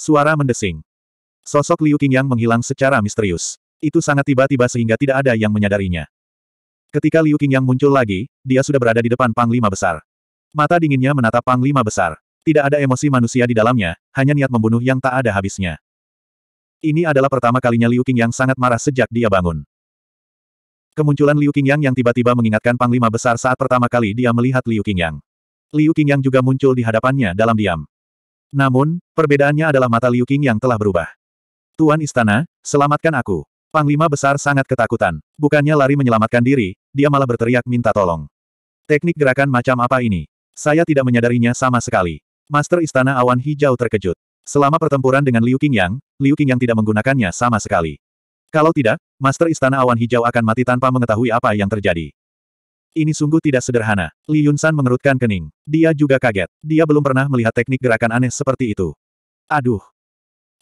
Suara mendesing. Sosok Liu Qingyang menghilang secara misterius. Itu sangat tiba-tiba sehingga tidak ada yang menyadarinya. Ketika Liu Qingyang muncul lagi, dia sudah berada di depan Panglima Besar. Mata dinginnya menatap Panglima Besar. Tidak ada emosi manusia di dalamnya, hanya niat membunuh yang tak ada habisnya. Ini adalah pertama kalinya Liu Qingyang sangat marah sejak dia bangun. Kemunculan Liu Qingyang yang tiba-tiba mengingatkan Panglima Besar saat pertama kali dia melihat Liu Qingyang. Liu Qingyang juga muncul di hadapannya dalam diam. Namun, perbedaannya adalah mata Liu Qing yang telah berubah. Tuan Istana, selamatkan aku. Panglima besar sangat ketakutan. Bukannya lari menyelamatkan diri, dia malah berteriak minta tolong. Teknik gerakan macam apa ini? Saya tidak menyadarinya sama sekali. Master Istana Awan Hijau terkejut. Selama pertempuran dengan Liu yang, Liu yang tidak menggunakannya sama sekali. Kalau tidak, Master Istana Awan Hijau akan mati tanpa mengetahui apa yang terjadi. Ini sungguh tidak sederhana. Li Yunsan mengerutkan kening. Dia juga kaget. Dia belum pernah melihat teknik gerakan aneh seperti itu. Aduh.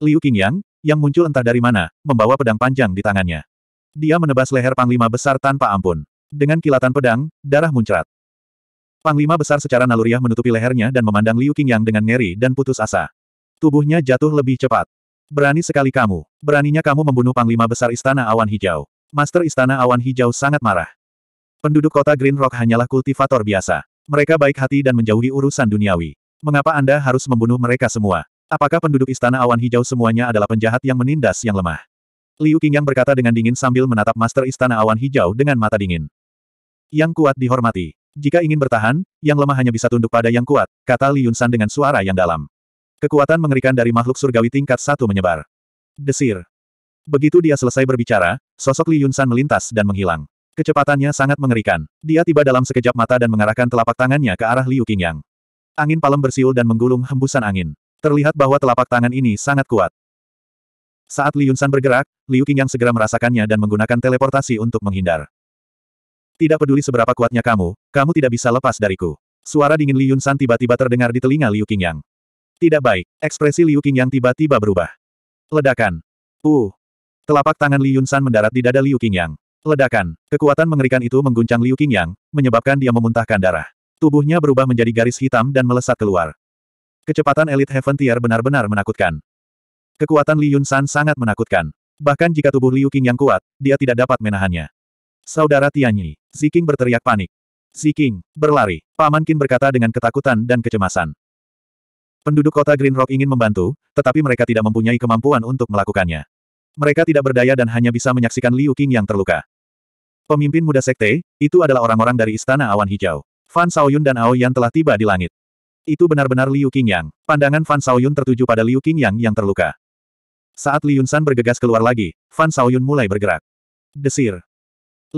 Liu Qingyang, yang muncul entah dari mana, membawa pedang panjang di tangannya. Dia menebas leher Panglima Besar tanpa ampun. Dengan kilatan pedang, darah muncrat. Panglima Besar secara naluriah menutupi lehernya dan memandang Liu Qingyang dengan ngeri dan putus asa. Tubuhnya jatuh lebih cepat. Berani sekali kamu. Beraninya kamu membunuh Panglima Besar Istana Awan Hijau. Master Istana Awan Hijau sangat marah. Penduduk kota Green Rock hanyalah kultivator biasa. Mereka baik hati dan menjauhi urusan duniawi. Mengapa Anda harus membunuh mereka semua? Apakah penduduk Istana Awan Hijau semuanya adalah penjahat yang menindas yang lemah? Liu Qingyang berkata dengan dingin sambil menatap Master Istana Awan Hijau dengan mata dingin. Yang kuat dihormati. Jika ingin bertahan, yang lemah hanya bisa tunduk pada yang kuat, kata Li Yunsan dengan suara yang dalam. Kekuatan mengerikan dari makhluk surgawi tingkat satu menyebar. Desir. Begitu dia selesai berbicara, sosok Li Yunsan melintas dan menghilang. Kecepatannya sangat mengerikan. Dia tiba dalam sekejap mata dan mengarahkan telapak tangannya ke arah Liu Qingyang. Angin palem bersiul dan menggulung hembusan angin. Terlihat bahwa telapak tangan ini sangat kuat. Saat Li Yunsan bergerak, Liu Qingyang segera merasakannya dan menggunakan teleportasi untuk menghindar. Tidak peduli seberapa kuatnya kamu, kamu tidak bisa lepas dariku. Suara dingin Li Yunsan tiba-tiba terdengar di telinga Liu Qingyang. Tidak baik, ekspresi Liu Qingyang tiba-tiba berubah. Ledakan. Uh. Telapak tangan Li Yunsan mendarat di dada Liu Qingyang. Ledakan, kekuatan mengerikan itu mengguncang Liu Qingyang, menyebabkan dia memuntahkan darah. Tubuhnya berubah menjadi garis hitam dan melesat keluar. Kecepatan elit Heaven Tier benar-benar menakutkan. Kekuatan Li Yunsan sangat menakutkan. Bahkan jika tubuh Liu Qingyang kuat, dia tidak dapat menahannya. Saudara Tianyi, Ziking berteriak panik. Ziking, berlari, Paman Qin berkata dengan ketakutan dan kecemasan. Penduduk kota Green Rock ingin membantu, tetapi mereka tidak mempunyai kemampuan untuk melakukannya. Mereka tidak berdaya dan hanya bisa menyaksikan Liu Qing yang terluka. Pemimpin muda sekte, itu adalah orang-orang dari Istana Awan Hijau. Fan Saoyun dan Ao Yan telah tiba di langit. Itu benar-benar Liu Qing yang. Pandangan Fan Saoyun tertuju pada Liu Qing yang yang terluka. Saat Li Yunsan bergegas keluar lagi, Fan Saoyun mulai bergerak. Desir.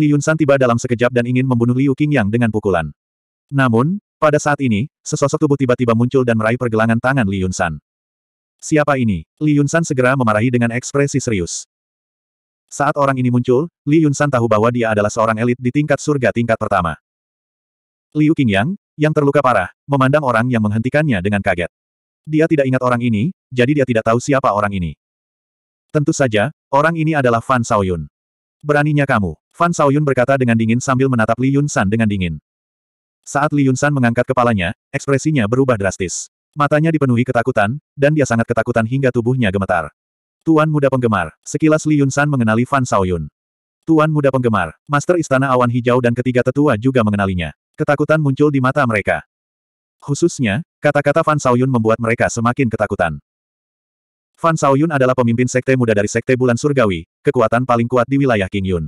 Li Yunsan tiba dalam sekejap dan ingin membunuh Liu Qing yang dengan pukulan. Namun, pada saat ini, sesosok tubuh tiba-tiba muncul dan meraih pergelangan tangan Li Yunsan. Siapa ini? Li Yunsan segera memarahi dengan ekspresi serius. Saat orang ini muncul, Li Yunsan tahu bahwa dia adalah seorang elit di tingkat surga tingkat pertama. Liu Qingyang, yang terluka parah, memandang orang yang menghentikannya dengan kaget. Dia tidak ingat orang ini, jadi dia tidak tahu siapa orang ini. Tentu saja, orang ini adalah Fan Saoyun. Beraninya kamu, Fan Saoyun berkata dengan dingin sambil menatap Li Yunsan dengan dingin. Saat Li Yunsan mengangkat kepalanya, ekspresinya berubah drastis. Matanya dipenuhi ketakutan, dan dia sangat ketakutan hingga tubuhnya gemetar. Tuan muda penggemar, sekilas Li San mengenali Fan Shaoyun. Tuan muda penggemar, Master Istana Awan Hijau dan ketiga tetua juga mengenalinya. Ketakutan muncul di mata mereka. Khususnya, kata-kata Fan Shaoyun membuat mereka semakin ketakutan. Fan Shaoyun adalah pemimpin sekte muda dari sekte bulan surgawi, kekuatan paling kuat di wilayah King Yun.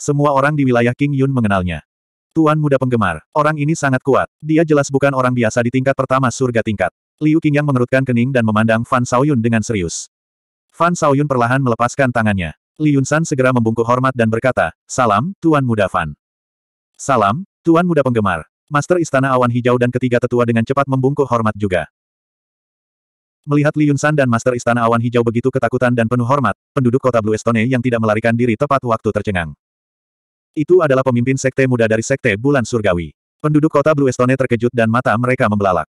Semua orang di wilayah King Yun mengenalnya. Tuan muda penggemar, orang ini sangat kuat. Dia jelas bukan orang biasa di tingkat pertama surga tingkat. Liu Qingyang mengerutkan kening dan memandang Fan Saoyun dengan serius. Fan Saoyun perlahan melepaskan tangannya. Li Yunsan segera membungkuk hormat dan berkata, Salam, Tuan Muda Fan. Salam, Tuan Muda Penggemar. Master Istana Awan Hijau dan ketiga tetua dengan cepat membungkuk hormat juga. Melihat Li Yunsan dan Master Istana Awan Hijau begitu ketakutan dan penuh hormat, penduduk kota Blue Estone yang tidak melarikan diri tepat waktu tercengang. Itu adalah pemimpin sekte muda dari sekte bulan surgawi. Penduduk kota Blue Stone terkejut dan mata mereka membelalak.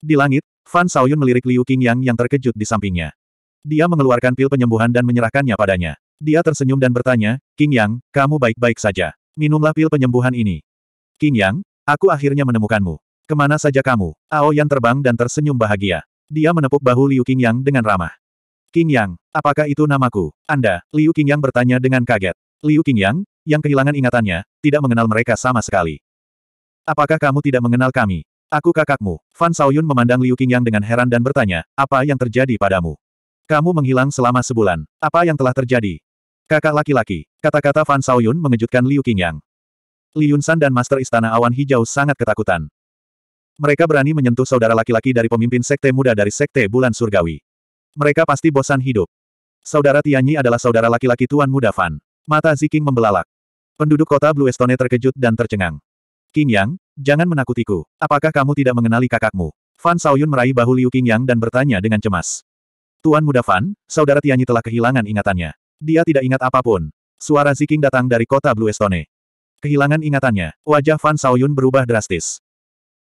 Di langit, Fan Saoyun melirik Liu Qingyang yang terkejut di sampingnya. Dia mengeluarkan pil penyembuhan dan menyerahkannya padanya. Dia tersenyum dan bertanya, Qingyang, kamu baik-baik saja. Minumlah pil penyembuhan ini. Qingyang, aku akhirnya menemukanmu. Kemana saja kamu? Ao Yan terbang dan tersenyum bahagia. Dia menepuk bahu Liu Qingyang dengan ramah. Qingyang, apakah itu namaku? Anda, Liu Qingyang bertanya dengan kaget. Liu Qingyang, yang kehilangan ingatannya, tidak mengenal mereka sama sekali. Apakah kamu tidak mengenal kami? Aku kakakmu. Fan Saoyun memandang Liu Qingyang dengan heran dan bertanya, apa yang terjadi padamu? Kamu menghilang selama sebulan. Apa yang telah terjadi? Kakak laki-laki. Kata-kata Fan Saoyun mengejutkan Liu Qingyang. Li Yunshan dan Master Istana Awan Hijau sangat ketakutan. Mereka berani menyentuh saudara laki-laki dari pemimpin sekte muda dari sekte bulan surgawi. Mereka pasti bosan hidup. Saudara Tianyi adalah saudara laki-laki tuan muda Fan. Mata Ziking membelalak. Penduduk kota Blue Estone terkejut dan tercengang. King Yang, jangan menakutiku. Apakah kamu tidak mengenali kakakmu? Fan Saoyun meraih bahu Liu King Yang dan bertanya dengan cemas. Tuan muda Fan, saudara Tianyi telah kehilangan ingatannya. Dia tidak ingat apapun. Suara ziking datang dari kota Blue Stone. Kehilangan ingatannya, wajah Fan Saoyun berubah drastis.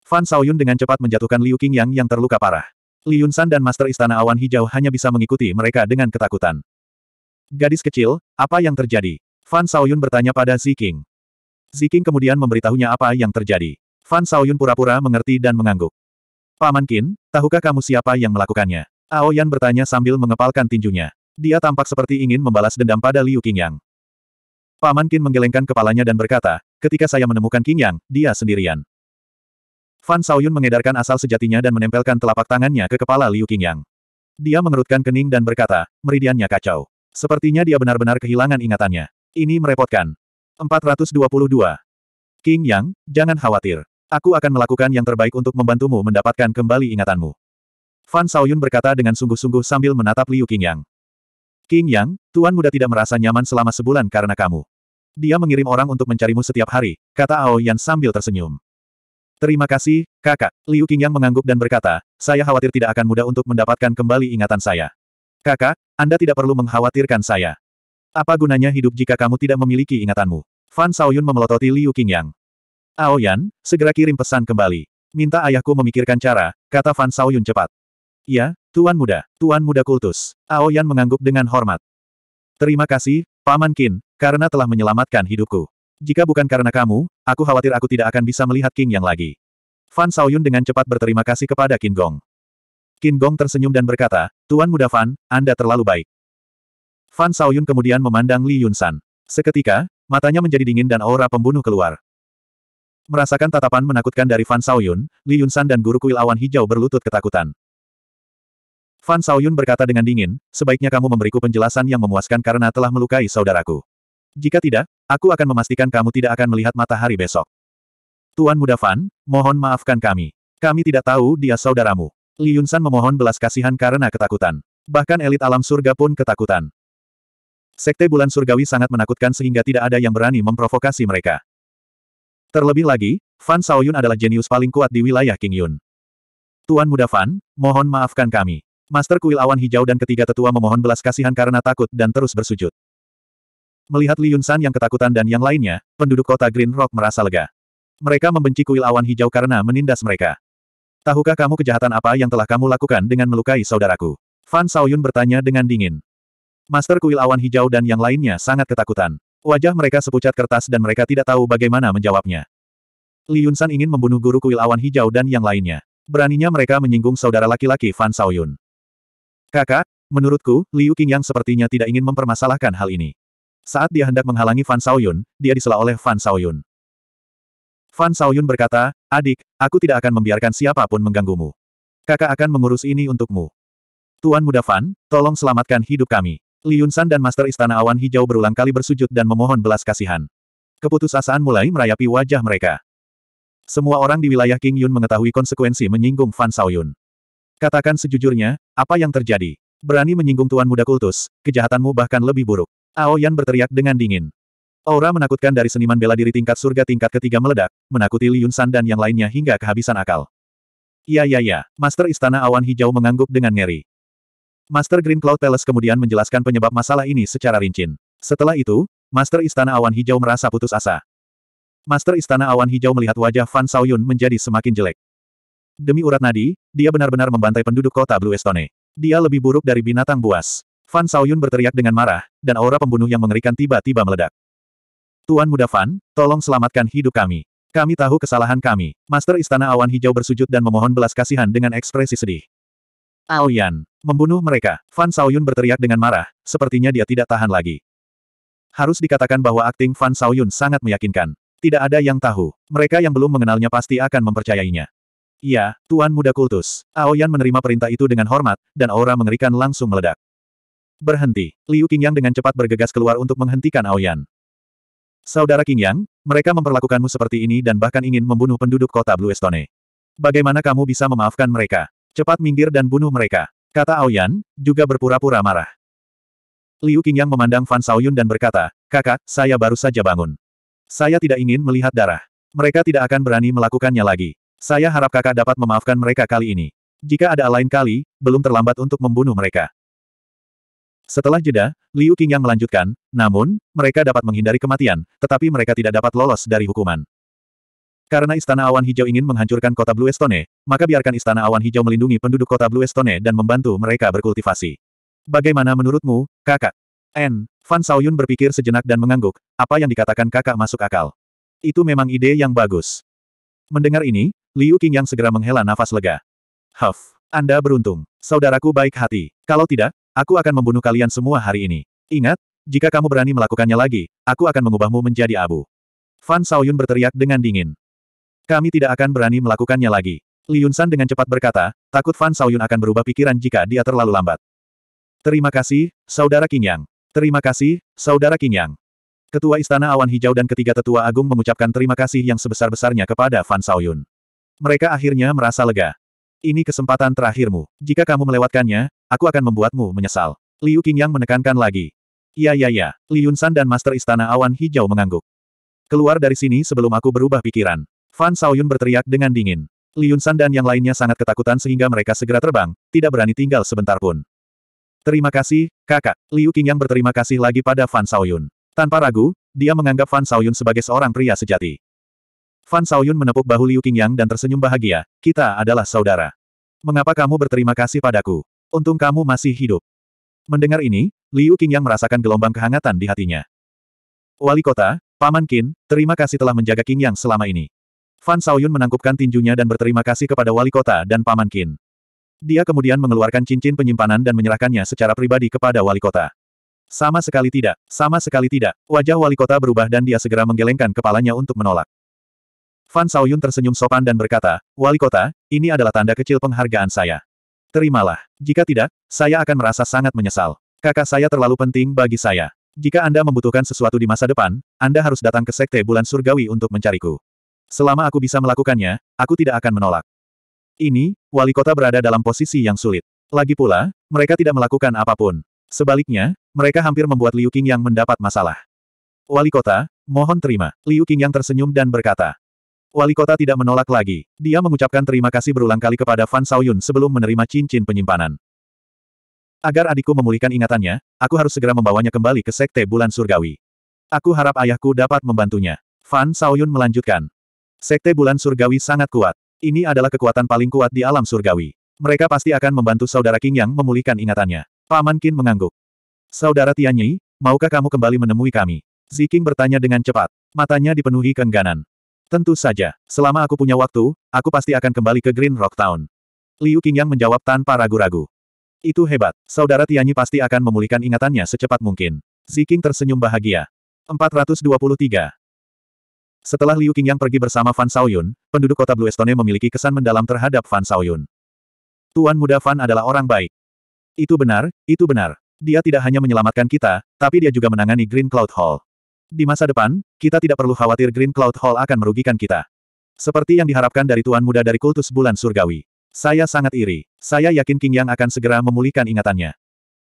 Fan Saoyun dengan cepat menjatuhkan Liu King yang yang terluka parah. Liu Yunsan dan Master Istana Awan Hijau hanya bisa mengikuti mereka dengan ketakutan. Gadis kecil, apa yang terjadi? Fan Saoyun bertanya pada Ziking. Ziking kemudian memberitahunya apa yang terjadi. Fan Saoyun pura-pura mengerti dan mengangguk. Paman Qin, tahukah kamu siapa yang melakukannya? Ao Yan bertanya sambil mengepalkan tinjunya. Dia tampak seperti ingin membalas dendam pada Liu Qingyang. Paman Qin menggelengkan kepalanya dan berkata, ketika saya menemukan Qingyang, dia sendirian. Fan Saoyun mengedarkan asal sejatinya dan menempelkan telapak tangannya ke kepala Liu Qingyang. Dia mengerutkan kening dan berkata, meridiannya kacau. Sepertinya dia benar-benar kehilangan ingatannya. Ini merepotkan. 422. King Yang, jangan khawatir. Aku akan melakukan yang terbaik untuk membantumu mendapatkan kembali ingatanmu. Fan Saoyun berkata dengan sungguh-sungguh sambil menatap Liu King Yang. King Yang, Tuan Muda tidak merasa nyaman selama sebulan karena kamu. Dia mengirim orang untuk mencarimu setiap hari, kata Ao Yan sambil tersenyum. Terima kasih, kakak. Liu King Yang mengangguk dan berkata, saya khawatir tidak akan mudah untuk mendapatkan kembali ingatan saya. Kakak, Anda tidak perlu mengkhawatirkan saya. Apa gunanya hidup jika kamu tidak memiliki ingatanmu? Fan Saoyun memelototi Liu Qingyang. Aoyan, segera kirim pesan kembali. Minta ayahku memikirkan cara, kata Fan Saoyun cepat. Ya, Tuan Muda, Tuan Muda Kultus. Aoyan mengangguk dengan hormat. Terima kasih, Paman Qin, karena telah menyelamatkan hidupku. Jika bukan karena kamu, aku khawatir aku tidak akan bisa melihat King Yang lagi. Fan Saoyun dengan cepat berterima kasih kepada Qin Gong. Qin Gong tersenyum dan berkata, Tuan Muda Fan, Anda terlalu baik. Fan Saoyun kemudian memandang Li Yunsan. Seketika, matanya menjadi dingin dan aura pembunuh keluar. Merasakan tatapan menakutkan dari Fan Saoyun, Li Yunsan dan guru kuil awan hijau berlutut ketakutan. Fan Saoyun berkata dengan dingin, sebaiknya kamu memberiku penjelasan yang memuaskan karena telah melukai saudaraku. Jika tidak, aku akan memastikan kamu tidak akan melihat matahari besok. Tuan Muda Fan, mohon maafkan kami. Kami tidak tahu dia saudaramu. Li Yunsan memohon belas kasihan karena ketakutan. Bahkan elit alam surga pun ketakutan. Sekte bulan surgawi sangat menakutkan sehingga tidak ada yang berani memprovokasi mereka. Terlebih lagi, Fan Saoyun adalah jenius paling kuat di wilayah King Yun. Tuan Muda Fan, mohon maafkan kami. Master Kuil Awan Hijau dan ketiga tetua memohon belas kasihan karena takut dan terus bersujud. Melihat Li Yunsan yang ketakutan dan yang lainnya, penduduk kota Green Rock merasa lega. Mereka membenci Kuil Awan Hijau karena menindas mereka. Tahukah kamu kejahatan apa yang telah kamu lakukan dengan melukai saudaraku? Fan Saoyun bertanya dengan dingin. Master Kuil Awan Hijau dan yang lainnya sangat ketakutan. Wajah mereka sepucat kertas dan mereka tidak tahu bagaimana menjawabnya. Li Yunsan ingin membunuh guru Kuil Awan Hijau dan yang lainnya. Beraninya mereka menyinggung saudara laki-laki Fan Saoyun. Kakak, menurutku, Liu Qingyang sepertinya tidak ingin mempermasalahkan hal ini. Saat dia hendak menghalangi Fan Saoyun, dia disela oleh Fan Saoyun. Fan Saoyun berkata, adik, aku tidak akan membiarkan siapapun mengganggumu. Kakak akan mengurus ini untukmu. Tuan muda Fan, tolong selamatkan hidup kami. Li dan Master Istana Awan Hijau berulang kali bersujud dan memohon belas kasihan. Keputusasaan mulai merayapi wajah mereka. Semua orang di wilayah King Yun mengetahui konsekuensi menyinggung Fan Saoyun. Katakan sejujurnya, apa yang terjadi? Berani menyinggung Tuan Muda Kultus, kejahatanmu bahkan lebih buruk. Ao Yan berteriak dengan dingin. Aura menakutkan dari seniman bela diri tingkat surga tingkat ketiga meledak, menakuti Li San dan yang lainnya hingga kehabisan akal. Iya iya iya, Master Istana Awan Hijau mengangguk dengan ngeri. Master Green Cloud Palace kemudian menjelaskan penyebab masalah ini secara rinci. Setelah itu, Master Istana Awan Hijau merasa putus asa. Master Istana Awan Hijau melihat wajah Fan Saoyun menjadi semakin jelek. Demi urat nadi, dia benar-benar membantai penduduk kota Blue Estone. Dia lebih buruk dari binatang buas. Fan Saoyun berteriak dengan marah, dan aura pembunuh yang mengerikan tiba-tiba meledak. Tuan Muda Fan, tolong selamatkan hidup kami. Kami tahu kesalahan kami. Master Istana Awan Hijau bersujud dan memohon belas kasihan dengan ekspresi sedih. Aoyan, membunuh mereka. Fan Saoyun berteriak dengan marah, sepertinya dia tidak tahan lagi. Harus dikatakan bahwa akting Fan Saoyun sangat meyakinkan. Tidak ada yang tahu. Mereka yang belum mengenalnya pasti akan mempercayainya. Iya, Tuan Muda Kultus. Aoyan menerima perintah itu dengan hormat, dan aura mengerikan langsung meledak. Berhenti. Liu Qingyang dengan cepat bergegas keluar untuk menghentikan Aoyan. Saudara Qingyang, mereka memperlakukanmu seperti ini dan bahkan ingin membunuh penduduk kota Blue Estone. Bagaimana kamu bisa memaafkan mereka? Cepat minggir dan bunuh mereka. Kata Aoyan, juga berpura-pura marah. Liu Qingyang memandang Fan Saoyun dan berkata, Kakak, saya baru saja bangun. Saya tidak ingin melihat darah. Mereka tidak akan berani melakukannya lagi. Saya harap kakak dapat memaafkan mereka kali ini. Jika ada lain kali, belum terlambat untuk membunuh mereka. Setelah jeda, Liu Qingyang melanjutkan, namun, mereka dapat menghindari kematian, tetapi mereka tidak dapat lolos dari hukuman. Karena Istana Awan Hijau ingin menghancurkan kota Blue Stone, maka biarkan Istana Awan Hijau melindungi penduduk kota Blue Stone dan membantu mereka berkultivasi. Bagaimana menurutmu, kakak? N. Fan Saoyun berpikir sejenak dan mengangguk, apa yang dikatakan kakak masuk akal. Itu memang ide yang bagus. Mendengar ini, Liu King yang segera menghela nafas lega. Huff, Anda beruntung. Saudaraku baik hati. Kalau tidak, aku akan membunuh kalian semua hari ini. Ingat, jika kamu berani melakukannya lagi, aku akan mengubahmu menjadi abu. Fan Saoyun berteriak dengan dingin. Kami tidak akan berani melakukannya lagi. Li Yunsan dengan cepat berkata, takut Fan Saoyun akan berubah pikiran jika dia terlalu lambat. Terima kasih, Saudara Kinyang. Terima kasih, Saudara Kinyang. Ketua Istana Awan Hijau dan ketiga tetua agung mengucapkan terima kasih yang sebesar-besarnya kepada Fan Saoyun. Mereka akhirnya merasa lega. Ini kesempatan terakhirmu. Jika kamu melewatkannya, aku akan membuatmu menyesal. Liu Qingyang menekankan lagi. Ya ya ya, Li Yunsan dan Master Istana Awan Hijau mengangguk. Keluar dari sini sebelum aku berubah pikiran. Fan Saoyun berteriak dengan dingin. Liun San dan yang lainnya sangat ketakutan sehingga mereka segera terbang, tidak berani tinggal sebentar pun. Terima kasih, kakak. Liu King yang berterima kasih lagi pada Fan Saoyun. Tanpa ragu, dia menganggap Fan Saoyun sebagai seorang pria sejati. Fan Saoyun menepuk bahu Liu yang dan tersenyum bahagia, kita adalah saudara. Mengapa kamu berterima kasih padaku? Untung kamu masih hidup. Mendengar ini, Liu King yang merasakan gelombang kehangatan di hatinya. Wali kota, Paman Qin, terima kasih telah menjaga King yang selama ini. Fan Saoyun menangkupkan tinjunya dan berterima kasih kepada wali kota dan Paman Qin. Dia kemudian mengeluarkan cincin penyimpanan dan menyerahkannya secara pribadi kepada wali kota. Sama sekali tidak, sama sekali tidak, wajah wali kota berubah dan dia segera menggelengkan kepalanya untuk menolak. Fan Saoyun tersenyum sopan dan berkata, Wali kota, ini adalah tanda kecil penghargaan saya. Terimalah. Jika tidak, saya akan merasa sangat menyesal. Kakak saya terlalu penting bagi saya. Jika Anda membutuhkan sesuatu di masa depan, Anda harus datang ke Sekte Bulan Surgawi untuk mencariku. Selama aku bisa melakukannya, aku tidak akan menolak. Ini, wali kota berada dalam posisi yang sulit. Lagi pula, mereka tidak melakukan apapun. Sebaliknya, mereka hampir membuat Liu Qing yang mendapat masalah. Wali kota, mohon terima. Liu Qing yang tersenyum dan berkata. Wali kota tidak menolak lagi. Dia mengucapkan terima kasih berulang kali kepada Fan Saoyun sebelum menerima cincin penyimpanan. Agar adikku memulihkan ingatannya, aku harus segera membawanya kembali ke Sekte Bulan Surgawi. Aku harap ayahku dapat membantunya. Fan Saoyun melanjutkan. Sekte Bulan Surgawi sangat kuat. Ini adalah kekuatan paling kuat di alam surgawi. Mereka pasti akan membantu saudara King Yang memulihkan ingatannya. Paman Qin mengangguk. Saudara Tianyi, maukah kamu kembali menemui kami? Ziking bertanya dengan cepat. Matanya dipenuhi keengganan. Tentu saja, selama aku punya waktu, aku pasti akan kembali ke Green Rock Town. Liu King Yang menjawab tanpa ragu-ragu. Itu hebat, saudara Tianyi pasti akan memulihkan ingatannya secepat mungkin. Ziking tersenyum bahagia. 423. Setelah Liu Qingyang pergi bersama Fan Xiaoyun, penduduk kota Blue Estone memiliki kesan mendalam terhadap Fan Xiaoyun. Tuan muda Fan adalah orang baik. Itu benar, itu benar. Dia tidak hanya menyelamatkan kita, tapi dia juga menangani Green Cloud Hall. Di masa depan, kita tidak perlu khawatir Green Cloud Hall akan merugikan kita. Seperti yang diharapkan dari Tuan Muda dari Kultus Bulan Surgawi. Saya sangat iri. Saya yakin King Yang akan segera memulihkan ingatannya.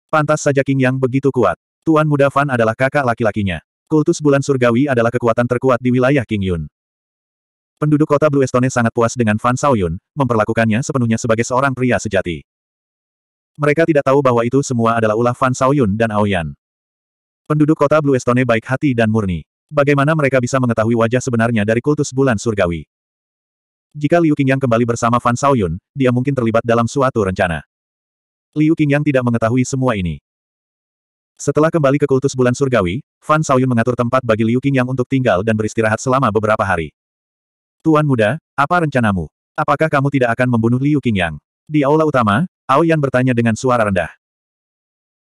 Pantas saja King Yang begitu kuat. Tuan Muda Fan adalah kakak laki-lakinya. Kultus bulan surgawi adalah kekuatan terkuat di wilayah King Yun. Penduduk kota Blue Estone sangat puas dengan Fan Saoyun, memperlakukannya sepenuhnya sebagai seorang pria sejati. Mereka tidak tahu bahwa itu semua adalah ulah Fan Saoyun dan Aoyan. Penduduk kota Blue Estone baik hati dan murni. Bagaimana mereka bisa mengetahui wajah sebenarnya dari kultus bulan surgawi? Jika Liu Qingyang kembali bersama Fan Saoyun, dia mungkin terlibat dalam suatu rencana. Liu Qingyang tidak mengetahui semua ini. Setelah kembali ke kultus bulan surgawi, Fan Saoyun mengatur tempat bagi Liu Qingyang untuk tinggal dan beristirahat selama beberapa hari. Tuan muda, apa rencanamu? Apakah kamu tidak akan membunuh Liu Qingyang? Di aula utama, Ao Yan bertanya dengan suara rendah.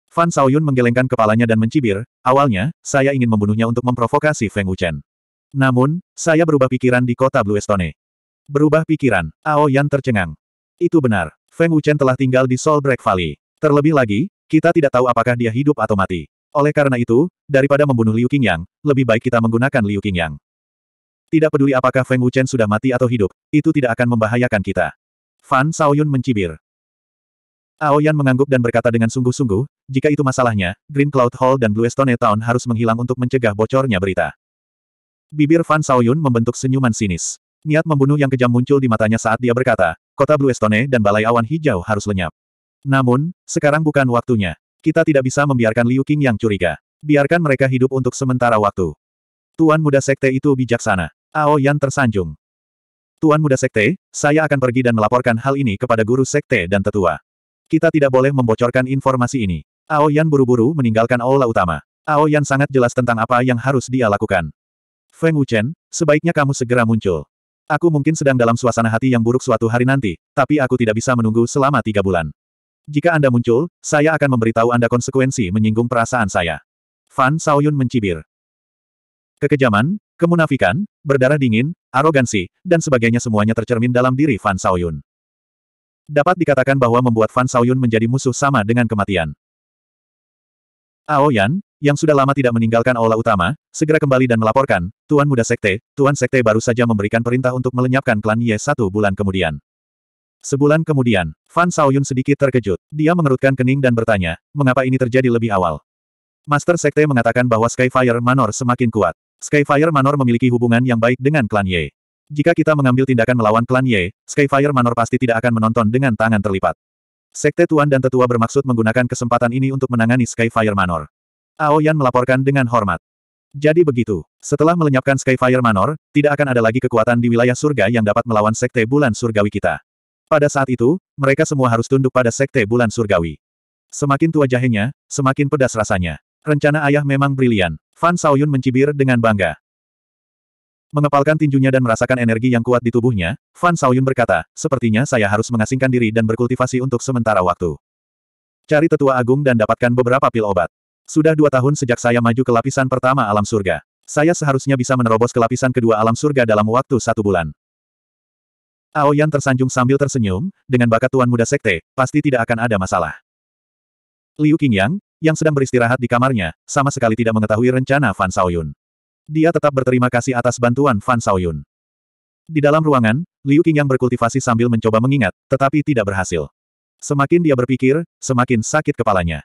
Fan Saoyun menggelengkan kepalanya dan mencibir, awalnya, saya ingin membunuhnya untuk memprovokasi Feng Wuchen. Namun, saya berubah pikiran di kota Blue Estone. Berubah pikiran, Ao Yan tercengang. Itu benar, Feng Wuchen telah tinggal di Break Valley. Terlebih lagi, kita tidak tahu apakah dia hidup atau mati. Oleh karena itu, daripada membunuh Liu Qingyang, lebih baik kita menggunakan Liu Qingyang. Tidak peduli apakah Feng Wuchen sudah mati atau hidup, itu tidak akan membahayakan kita. Fan Saoyun mencibir. Aoyan mengangguk dan berkata dengan sungguh-sungguh, jika itu masalahnya, Green Cloud Hall dan Blue Stone Town harus menghilang untuk mencegah bocornya berita. Bibir Fan Saoyun membentuk senyuman sinis. Niat membunuh yang kejam muncul di matanya saat dia berkata, kota Blue Estone dan Balai Awan Hijau harus lenyap. Namun, sekarang bukan waktunya. Kita tidak bisa membiarkan Liu Qing yang curiga. Biarkan mereka hidup untuk sementara waktu. Tuan muda sekte itu bijaksana. Ao Yan tersanjung. Tuan muda sekte, saya akan pergi dan melaporkan hal ini kepada guru sekte dan tetua. Kita tidak boleh membocorkan informasi ini. Ao Yan buru-buru meninggalkan aula utama. Ao Yan sangat jelas tentang apa yang harus dia lakukan. Feng Wuchen, sebaiknya kamu segera muncul. Aku mungkin sedang dalam suasana hati yang buruk suatu hari nanti, tapi aku tidak bisa menunggu selama tiga bulan. Jika Anda muncul, saya akan memberitahu Anda konsekuensi menyinggung perasaan saya. Fan Saoyun mencibir. Kekejaman, kemunafikan, berdarah dingin, arogansi, dan sebagainya semuanya tercermin dalam diri Fan Saoyun. Dapat dikatakan bahwa membuat Fan Saoyun menjadi musuh sama dengan kematian. Aoyan, yang sudah lama tidak meninggalkan aula utama, segera kembali dan melaporkan, Tuan Muda Sekte, Tuan Sekte baru saja memberikan perintah untuk melenyapkan klan Ye satu bulan kemudian. Sebulan kemudian, Fan Saoyun sedikit terkejut. Dia mengerutkan kening dan bertanya, mengapa ini terjadi lebih awal? Master Sekte mengatakan bahwa Skyfire Manor semakin kuat. Skyfire Manor memiliki hubungan yang baik dengan klan Ye. Jika kita mengambil tindakan melawan klan Ye, Skyfire Manor pasti tidak akan menonton dengan tangan terlipat. Sekte Tuan dan Tetua bermaksud menggunakan kesempatan ini untuk menangani Skyfire Manor. Aoyan melaporkan dengan hormat. Jadi begitu, setelah melenyapkan Skyfire Manor, tidak akan ada lagi kekuatan di wilayah surga yang dapat melawan Sekte Bulan Surgawi kita. Pada saat itu, mereka semua harus tunduk pada sekte bulan surgawi. Semakin tua jahenya, semakin pedas rasanya. Rencana ayah memang brilian. Fan Saoyun mencibir dengan bangga. Mengepalkan tinjunya dan merasakan energi yang kuat di tubuhnya, Fan Saoyun berkata, sepertinya saya harus mengasingkan diri dan berkultivasi untuk sementara waktu. Cari tetua agung dan dapatkan beberapa pil obat. Sudah dua tahun sejak saya maju ke lapisan pertama alam surga. Saya seharusnya bisa menerobos ke lapisan kedua alam surga dalam waktu satu bulan. Aoyan tersanjung sambil tersenyum, dengan bakat tuan muda sekte, pasti tidak akan ada masalah. Liu Qingyang, yang sedang beristirahat di kamarnya, sama sekali tidak mengetahui rencana Fan Xiaoyun. Dia tetap berterima kasih atas bantuan Fan Xiaoyun. Di dalam ruangan, Liu Qingyang berkultivasi sambil mencoba mengingat, tetapi tidak berhasil. Semakin dia berpikir, semakin sakit kepalanya.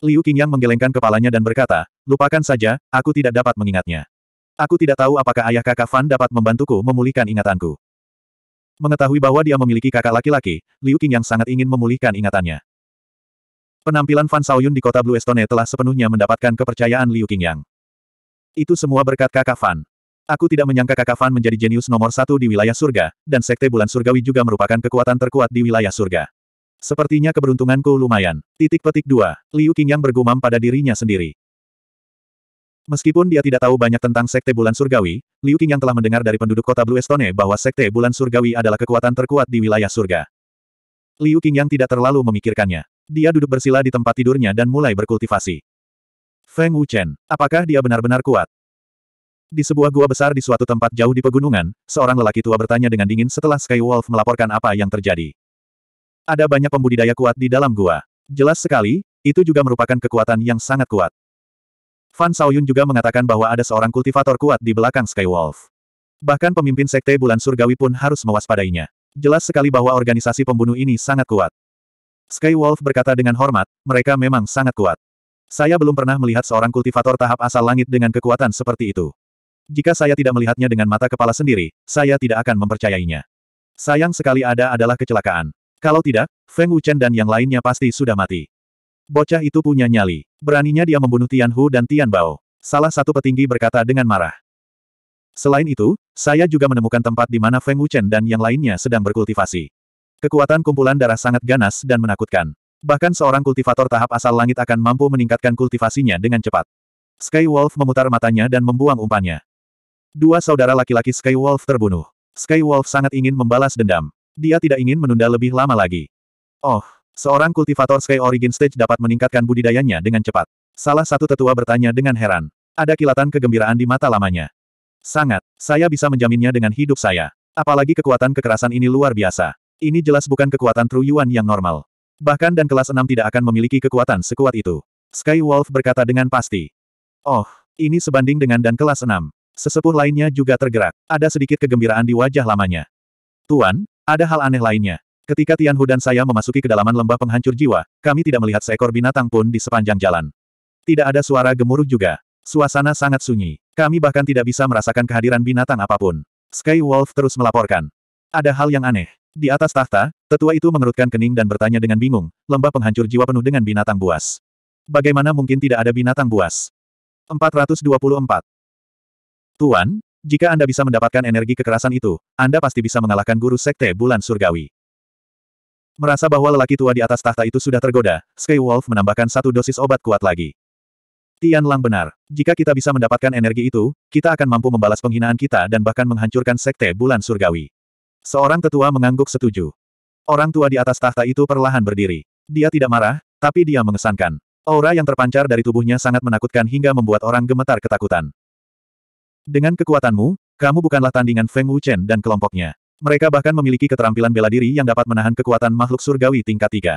Liu Qingyang menggelengkan kepalanya dan berkata, lupakan saja, aku tidak dapat mengingatnya. Aku tidak tahu apakah ayah kakak Fan dapat membantuku memulihkan ingatanku. Mengetahui bahwa dia memiliki kakak laki-laki, Liu Qing yang sangat ingin memulihkan ingatannya. Penampilan Fan Shaoyun di kota Blue Estone telah sepenuhnya mendapatkan kepercayaan Liu Qingyang. Itu semua berkat kakak Fan. Aku tidak menyangka kakak Fan menjadi jenius nomor satu di wilayah surga, dan sekte bulan surgawi juga merupakan kekuatan terkuat di wilayah surga. Sepertinya keberuntunganku lumayan. Titik petik dua, Liu Qingyang bergumam pada dirinya sendiri. Meskipun dia tidak tahu banyak tentang Sekte Bulan Surgawi, Liu Qing yang telah mendengar dari penduduk kota Blue Estone bahwa Sekte Bulan Surgawi adalah kekuatan terkuat di wilayah surga. Liu Qing yang tidak terlalu memikirkannya. Dia duduk bersila di tempat tidurnya dan mulai berkultivasi. Feng Wuchen, apakah dia benar-benar kuat? Di sebuah gua besar di suatu tempat jauh di pegunungan, seorang lelaki tua bertanya dengan dingin setelah Sky Wolf melaporkan apa yang terjadi. Ada banyak pembudidaya kuat di dalam gua. Jelas sekali, itu juga merupakan kekuatan yang sangat kuat. Fan Saoyun juga mengatakan bahwa ada seorang kultivator kuat di belakang Sky Wolf. Bahkan pemimpin Sekte Bulan Surgawi pun harus mewaspadainya. Jelas sekali bahwa organisasi pembunuh ini sangat kuat. Sky Wolf berkata dengan hormat, mereka memang sangat kuat. Saya belum pernah melihat seorang kultivator tahap asal langit dengan kekuatan seperti itu. Jika saya tidak melihatnya dengan mata kepala sendiri, saya tidak akan mempercayainya. Sayang sekali ada adalah kecelakaan. Kalau tidak, Feng Wuchen dan yang lainnya pasti sudah mati. Bocah itu punya nyali. Beraninya dia membunuh Tian Hu dan Tian Bao. Salah satu petinggi berkata dengan marah. Selain itu, saya juga menemukan tempat di mana Feng Wuchen dan yang lainnya sedang berkultivasi. Kekuatan kumpulan darah sangat ganas dan menakutkan. Bahkan seorang kultivator tahap asal langit akan mampu meningkatkan kultivasinya dengan cepat. Sky Wolf memutar matanya dan membuang umpannya. Dua saudara laki-laki Sky Wolf terbunuh. Sky Wolf sangat ingin membalas dendam. Dia tidak ingin menunda lebih lama lagi. Oh, Seorang kultivator Sky Origin Stage dapat meningkatkan budidayanya dengan cepat. Salah satu tetua bertanya dengan heran. Ada kilatan kegembiraan di mata lamanya. Sangat, saya bisa menjaminnya dengan hidup saya. Apalagi kekuatan kekerasan ini luar biasa. Ini jelas bukan kekuatan True Yuan yang normal. Bahkan dan kelas 6 tidak akan memiliki kekuatan sekuat itu. Sky Wolf berkata dengan pasti. Oh, ini sebanding dengan dan kelas 6. Sesepuh lainnya juga tergerak. Ada sedikit kegembiraan di wajah lamanya. Tuan, ada hal aneh lainnya. Ketika Tianhu dan saya memasuki kedalaman lembah penghancur jiwa, kami tidak melihat seekor binatang pun di sepanjang jalan. Tidak ada suara gemuruh juga. Suasana sangat sunyi. Kami bahkan tidak bisa merasakan kehadiran binatang apapun. Sky Wolf terus melaporkan. Ada hal yang aneh. Di atas tahta, tetua itu mengerutkan kening dan bertanya dengan bingung, lembah penghancur jiwa penuh dengan binatang buas. Bagaimana mungkin tidak ada binatang buas? 424. Tuan, jika Anda bisa mendapatkan energi kekerasan itu, Anda pasti bisa mengalahkan guru sekte bulan surgawi. Merasa bahwa lelaki tua di atas tahta itu sudah tergoda, Skywolf menambahkan satu dosis obat kuat lagi. Tian Lang benar. Jika kita bisa mendapatkan energi itu, kita akan mampu membalas penghinaan kita dan bahkan menghancurkan sekte bulan surgawi. Seorang tetua mengangguk setuju. Orang tua di atas tahta itu perlahan berdiri. Dia tidak marah, tapi dia mengesankan. Aura yang terpancar dari tubuhnya sangat menakutkan hingga membuat orang gemetar ketakutan. Dengan kekuatanmu, kamu bukanlah tandingan Feng Wuchen dan kelompoknya. Mereka bahkan memiliki keterampilan bela diri yang dapat menahan kekuatan makhluk surgawi tingkat tiga.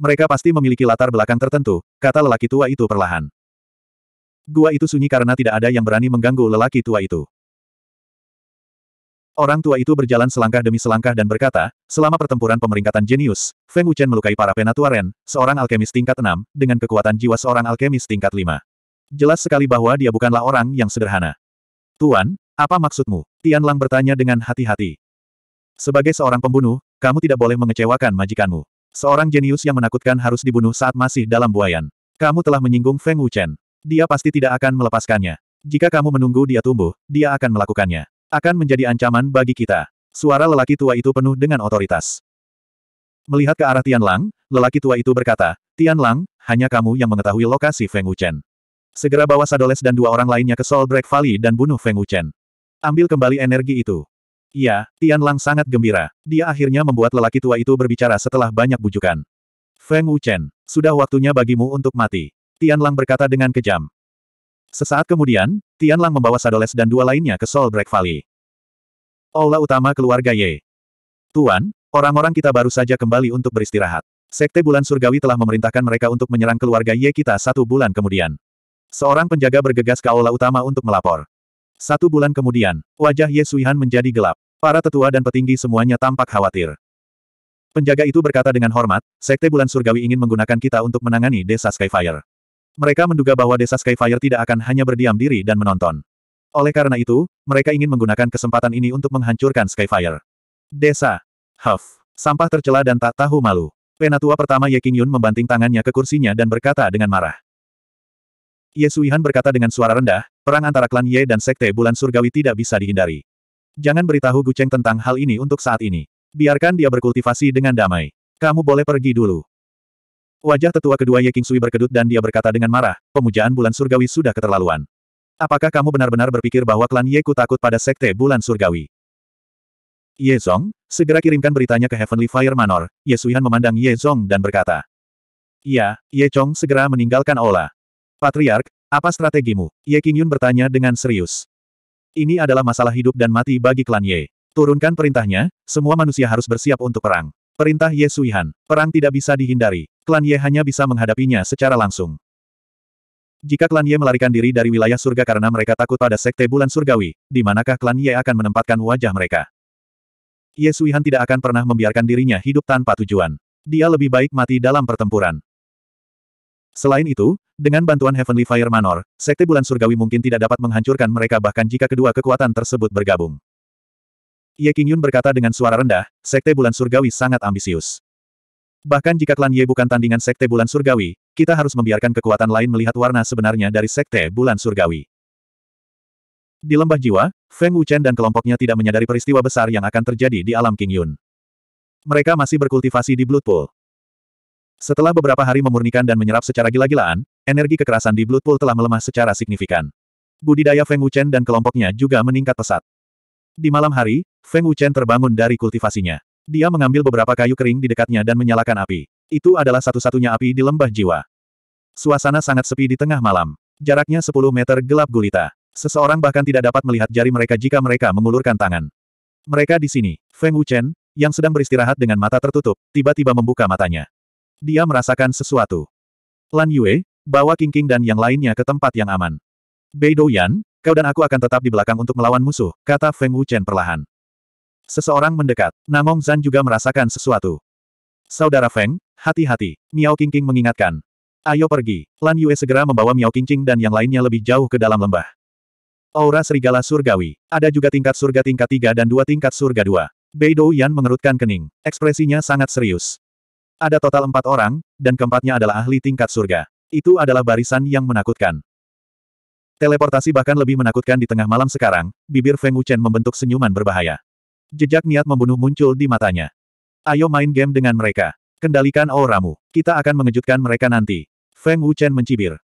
Mereka pasti memiliki latar belakang tertentu, kata lelaki tua itu perlahan. Gua itu sunyi karena tidak ada yang berani mengganggu lelaki tua itu. Orang tua itu berjalan selangkah demi selangkah dan berkata, selama pertempuran pemeringkatan jenius, Feng Wuchen melukai para penatua ren, seorang alkemis tingkat enam, dengan kekuatan jiwa seorang alkemis tingkat lima. Jelas sekali bahwa dia bukanlah orang yang sederhana. Tuan, apa maksudmu? Tian Lang bertanya dengan hati-hati. Sebagai seorang pembunuh, kamu tidak boleh mengecewakan majikanmu. Seorang jenius yang menakutkan harus dibunuh saat masih dalam buayan. Kamu telah menyinggung Feng Wuchen. Dia pasti tidak akan melepaskannya. Jika kamu menunggu dia tumbuh, dia akan melakukannya. Akan menjadi ancaman bagi kita. Suara lelaki tua itu penuh dengan otoritas. Melihat ke arah Tian Lang, lelaki tua itu berkata, Tian Lang, hanya kamu yang mengetahui lokasi Feng Wuchen. Segera bawa Sadoles dan dua orang lainnya ke Soul Break Valley dan bunuh Feng Wuchen. Ambil kembali energi itu. Iya, Tian Lang sangat gembira. Dia akhirnya membuat lelaki tua itu berbicara setelah banyak bujukan. Feng Wuchen, sudah waktunya bagimu untuk mati. Tian Lang berkata dengan kejam. Sesaat kemudian, Tian Lang membawa Sadoles dan dua lainnya ke Seoul Break Valley. Aula utama keluarga Ye. Tuan, orang-orang kita baru saja kembali untuk beristirahat. Sekte Bulan Surgawi telah memerintahkan mereka untuk menyerang keluarga Ye kita satu bulan kemudian. Seorang penjaga bergegas ke aula utama untuk melapor. Satu bulan kemudian, wajah Ye Suihan menjadi gelap. Para tetua dan petinggi semuanya tampak khawatir. Penjaga itu berkata dengan hormat, Sekte Bulan Surgawi ingin menggunakan kita untuk menangani desa Skyfire. Mereka menduga bahwa desa Skyfire tidak akan hanya berdiam diri dan menonton. Oleh karena itu, mereka ingin menggunakan kesempatan ini untuk menghancurkan Skyfire. Desa. Huff. Sampah tercela dan tak tahu malu. Penatua pertama Ye King membanting tangannya ke kursinya dan berkata dengan marah. Ye Suihan berkata dengan suara rendah, perang antara klan Ye dan Sekte Bulan Surgawi tidak bisa dihindari. Jangan beritahu Gu Cheng tentang hal ini untuk saat ini. Biarkan dia berkultivasi dengan damai. Kamu boleh pergi dulu. Wajah tetua kedua Ye King Sui berkedut dan dia berkata dengan marah, pemujaan bulan surgawi sudah keterlaluan. Apakah kamu benar-benar berpikir bahwa klan Ye ku takut pada sekte bulan surgawi? Ye Zong, segera kirimkan beritanya ke Heavenly Fire Manor, Ye Suihan memandang Ye Zong dan berkata. Ya, Ye Chong segera meninggalkan Ola. Patriark, apa strategimu? Ye King Yun bertanya dengan serius. Ini adalah masalah hidup dan mati bagi klan Ye. Turunkan perintahnya, semua manusia harus bersiap untuk perang. Perintah Ye Suihan, perang tidak bisa dihindari. Klan Ye hanya bisa menghadapinya secara langsung. Jika klan Ye melarikan diri dari wilayah surga karena mereka takut pada sekte bulan surgawi, di manakah klan Ye akan menempatkan wajah mereka? Ye Suihan tidak akan pernah membiarkan dirinya hidup tanpa tujuan. Dia lebih baik mati dalam pertempuran. Selain itu, dengan bantuan Heavenly Fire Manor, Sekte Bulan Surgawi mungkin tidak dapat menghancurkan mereka bahkan jika kedua kekuatan tersebut bergabung. Ye King Yun berkata dengan suara rendah, Sekte Bulan Surgawi sangat ambisius. Bahkan jika klan Ye bukan tandingan Sekte Bulan Surgawi, kita harus membiarkan kekuatan lain melihat warna sebenarnya dari Sekte Bulan Surgawi. Di lembah jiwa, Feng Wuchen dan kelompoknya tidak menyadari peristiwa besar yang akan terjadi di alam King Yun. Mereka masih berkultivasi di Blood Pool. Setelah beberapa hari memurnikan dan menyerap secara gila-gilaan, energi kekerasan di Blood Pool telah melemah secara signifikan. Budidaya Feng Wuchen dan kelompoknya juga meningkat pesat. Di malam hari, Feng Wuchen terbangun dari kultivasinya. Dia mengambil beberapa kayu kering di dekatnya dan menyalakan api. Itu adalah satu-satunya api di lembah jiwa. Suasana sangat sepi di tengah malam. Jaraknya 10 meter gelap gulita. Seseorang bahkan tidak dapat melihat jari mereka jika mereka mengulurkan tangan. Mereka di sini, Feng Wuchen, yang sedang beristirahat dengan mata tertutup, tiba-tiba membuka matanya. Dia merasakan sesuatu. Lan Yue, bawa King King dan yang lainnya ke tempat yang aman. Bei Yan, kau dan aku akan tetap di belakang untuk melawan musuh, kata Feng Wuchen perlahan. Seseorang mendekat, Namong Zan juga merasakan sesuatu. Saudara Feng, hati-hati, Miao King King mengingatkan. Ayo pergi. Lan Yue segera membawa Miao King King dan yang lainnya lebih jauh ke dalam lembah. Aura serigala surgawi. Ada juga tingkat surga tingkat 3 dan dua tingkat surga 2. Bei Dou Yan mengerutkan kening. Ekspresinya sangat serius. Ada total empat orang, dan keempatnya adalah ahli tingkat surga. Itu adalah barisan yang menakutkan. Teleportasi bahkan lebih menakutkan di tengah malam sekarang, bibir Feng Wuchen membentuk senyuman berbahaya. Jejak niat membunuh muncul di matanya. Ayo main game dengan mereka. Kendalikan auramu. Kita akan mengejutkan mereka nanti. Feng Wuchen mencibir.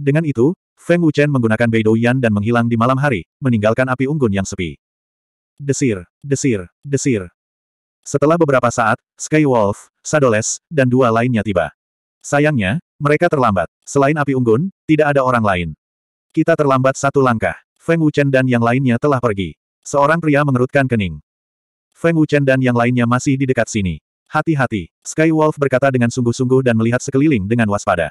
Dengan itu, Feng Wuchen menggunakan Beidou dan menghilang di malam hari, meninggalkan api unggun yang sepi. Desir, desir, desir. Setelah beberapa saat, Sky Wolf, Sadoles, dan dua lainnya tiba. Sayangnya, mereka terlambat. Selain api unggun, tidak ada orang lain. Kita terlambat satu langkah. Feng Wuchen dan yang lainnya telah pergi. Seorang pria mengerutkan kening. Feng Wuchen dan yang lainnya masih di dekat sini. Hati-hati, Sky Wolf berkata dengan sungguh-sungguh dan melihat sekeliling dengan waspada.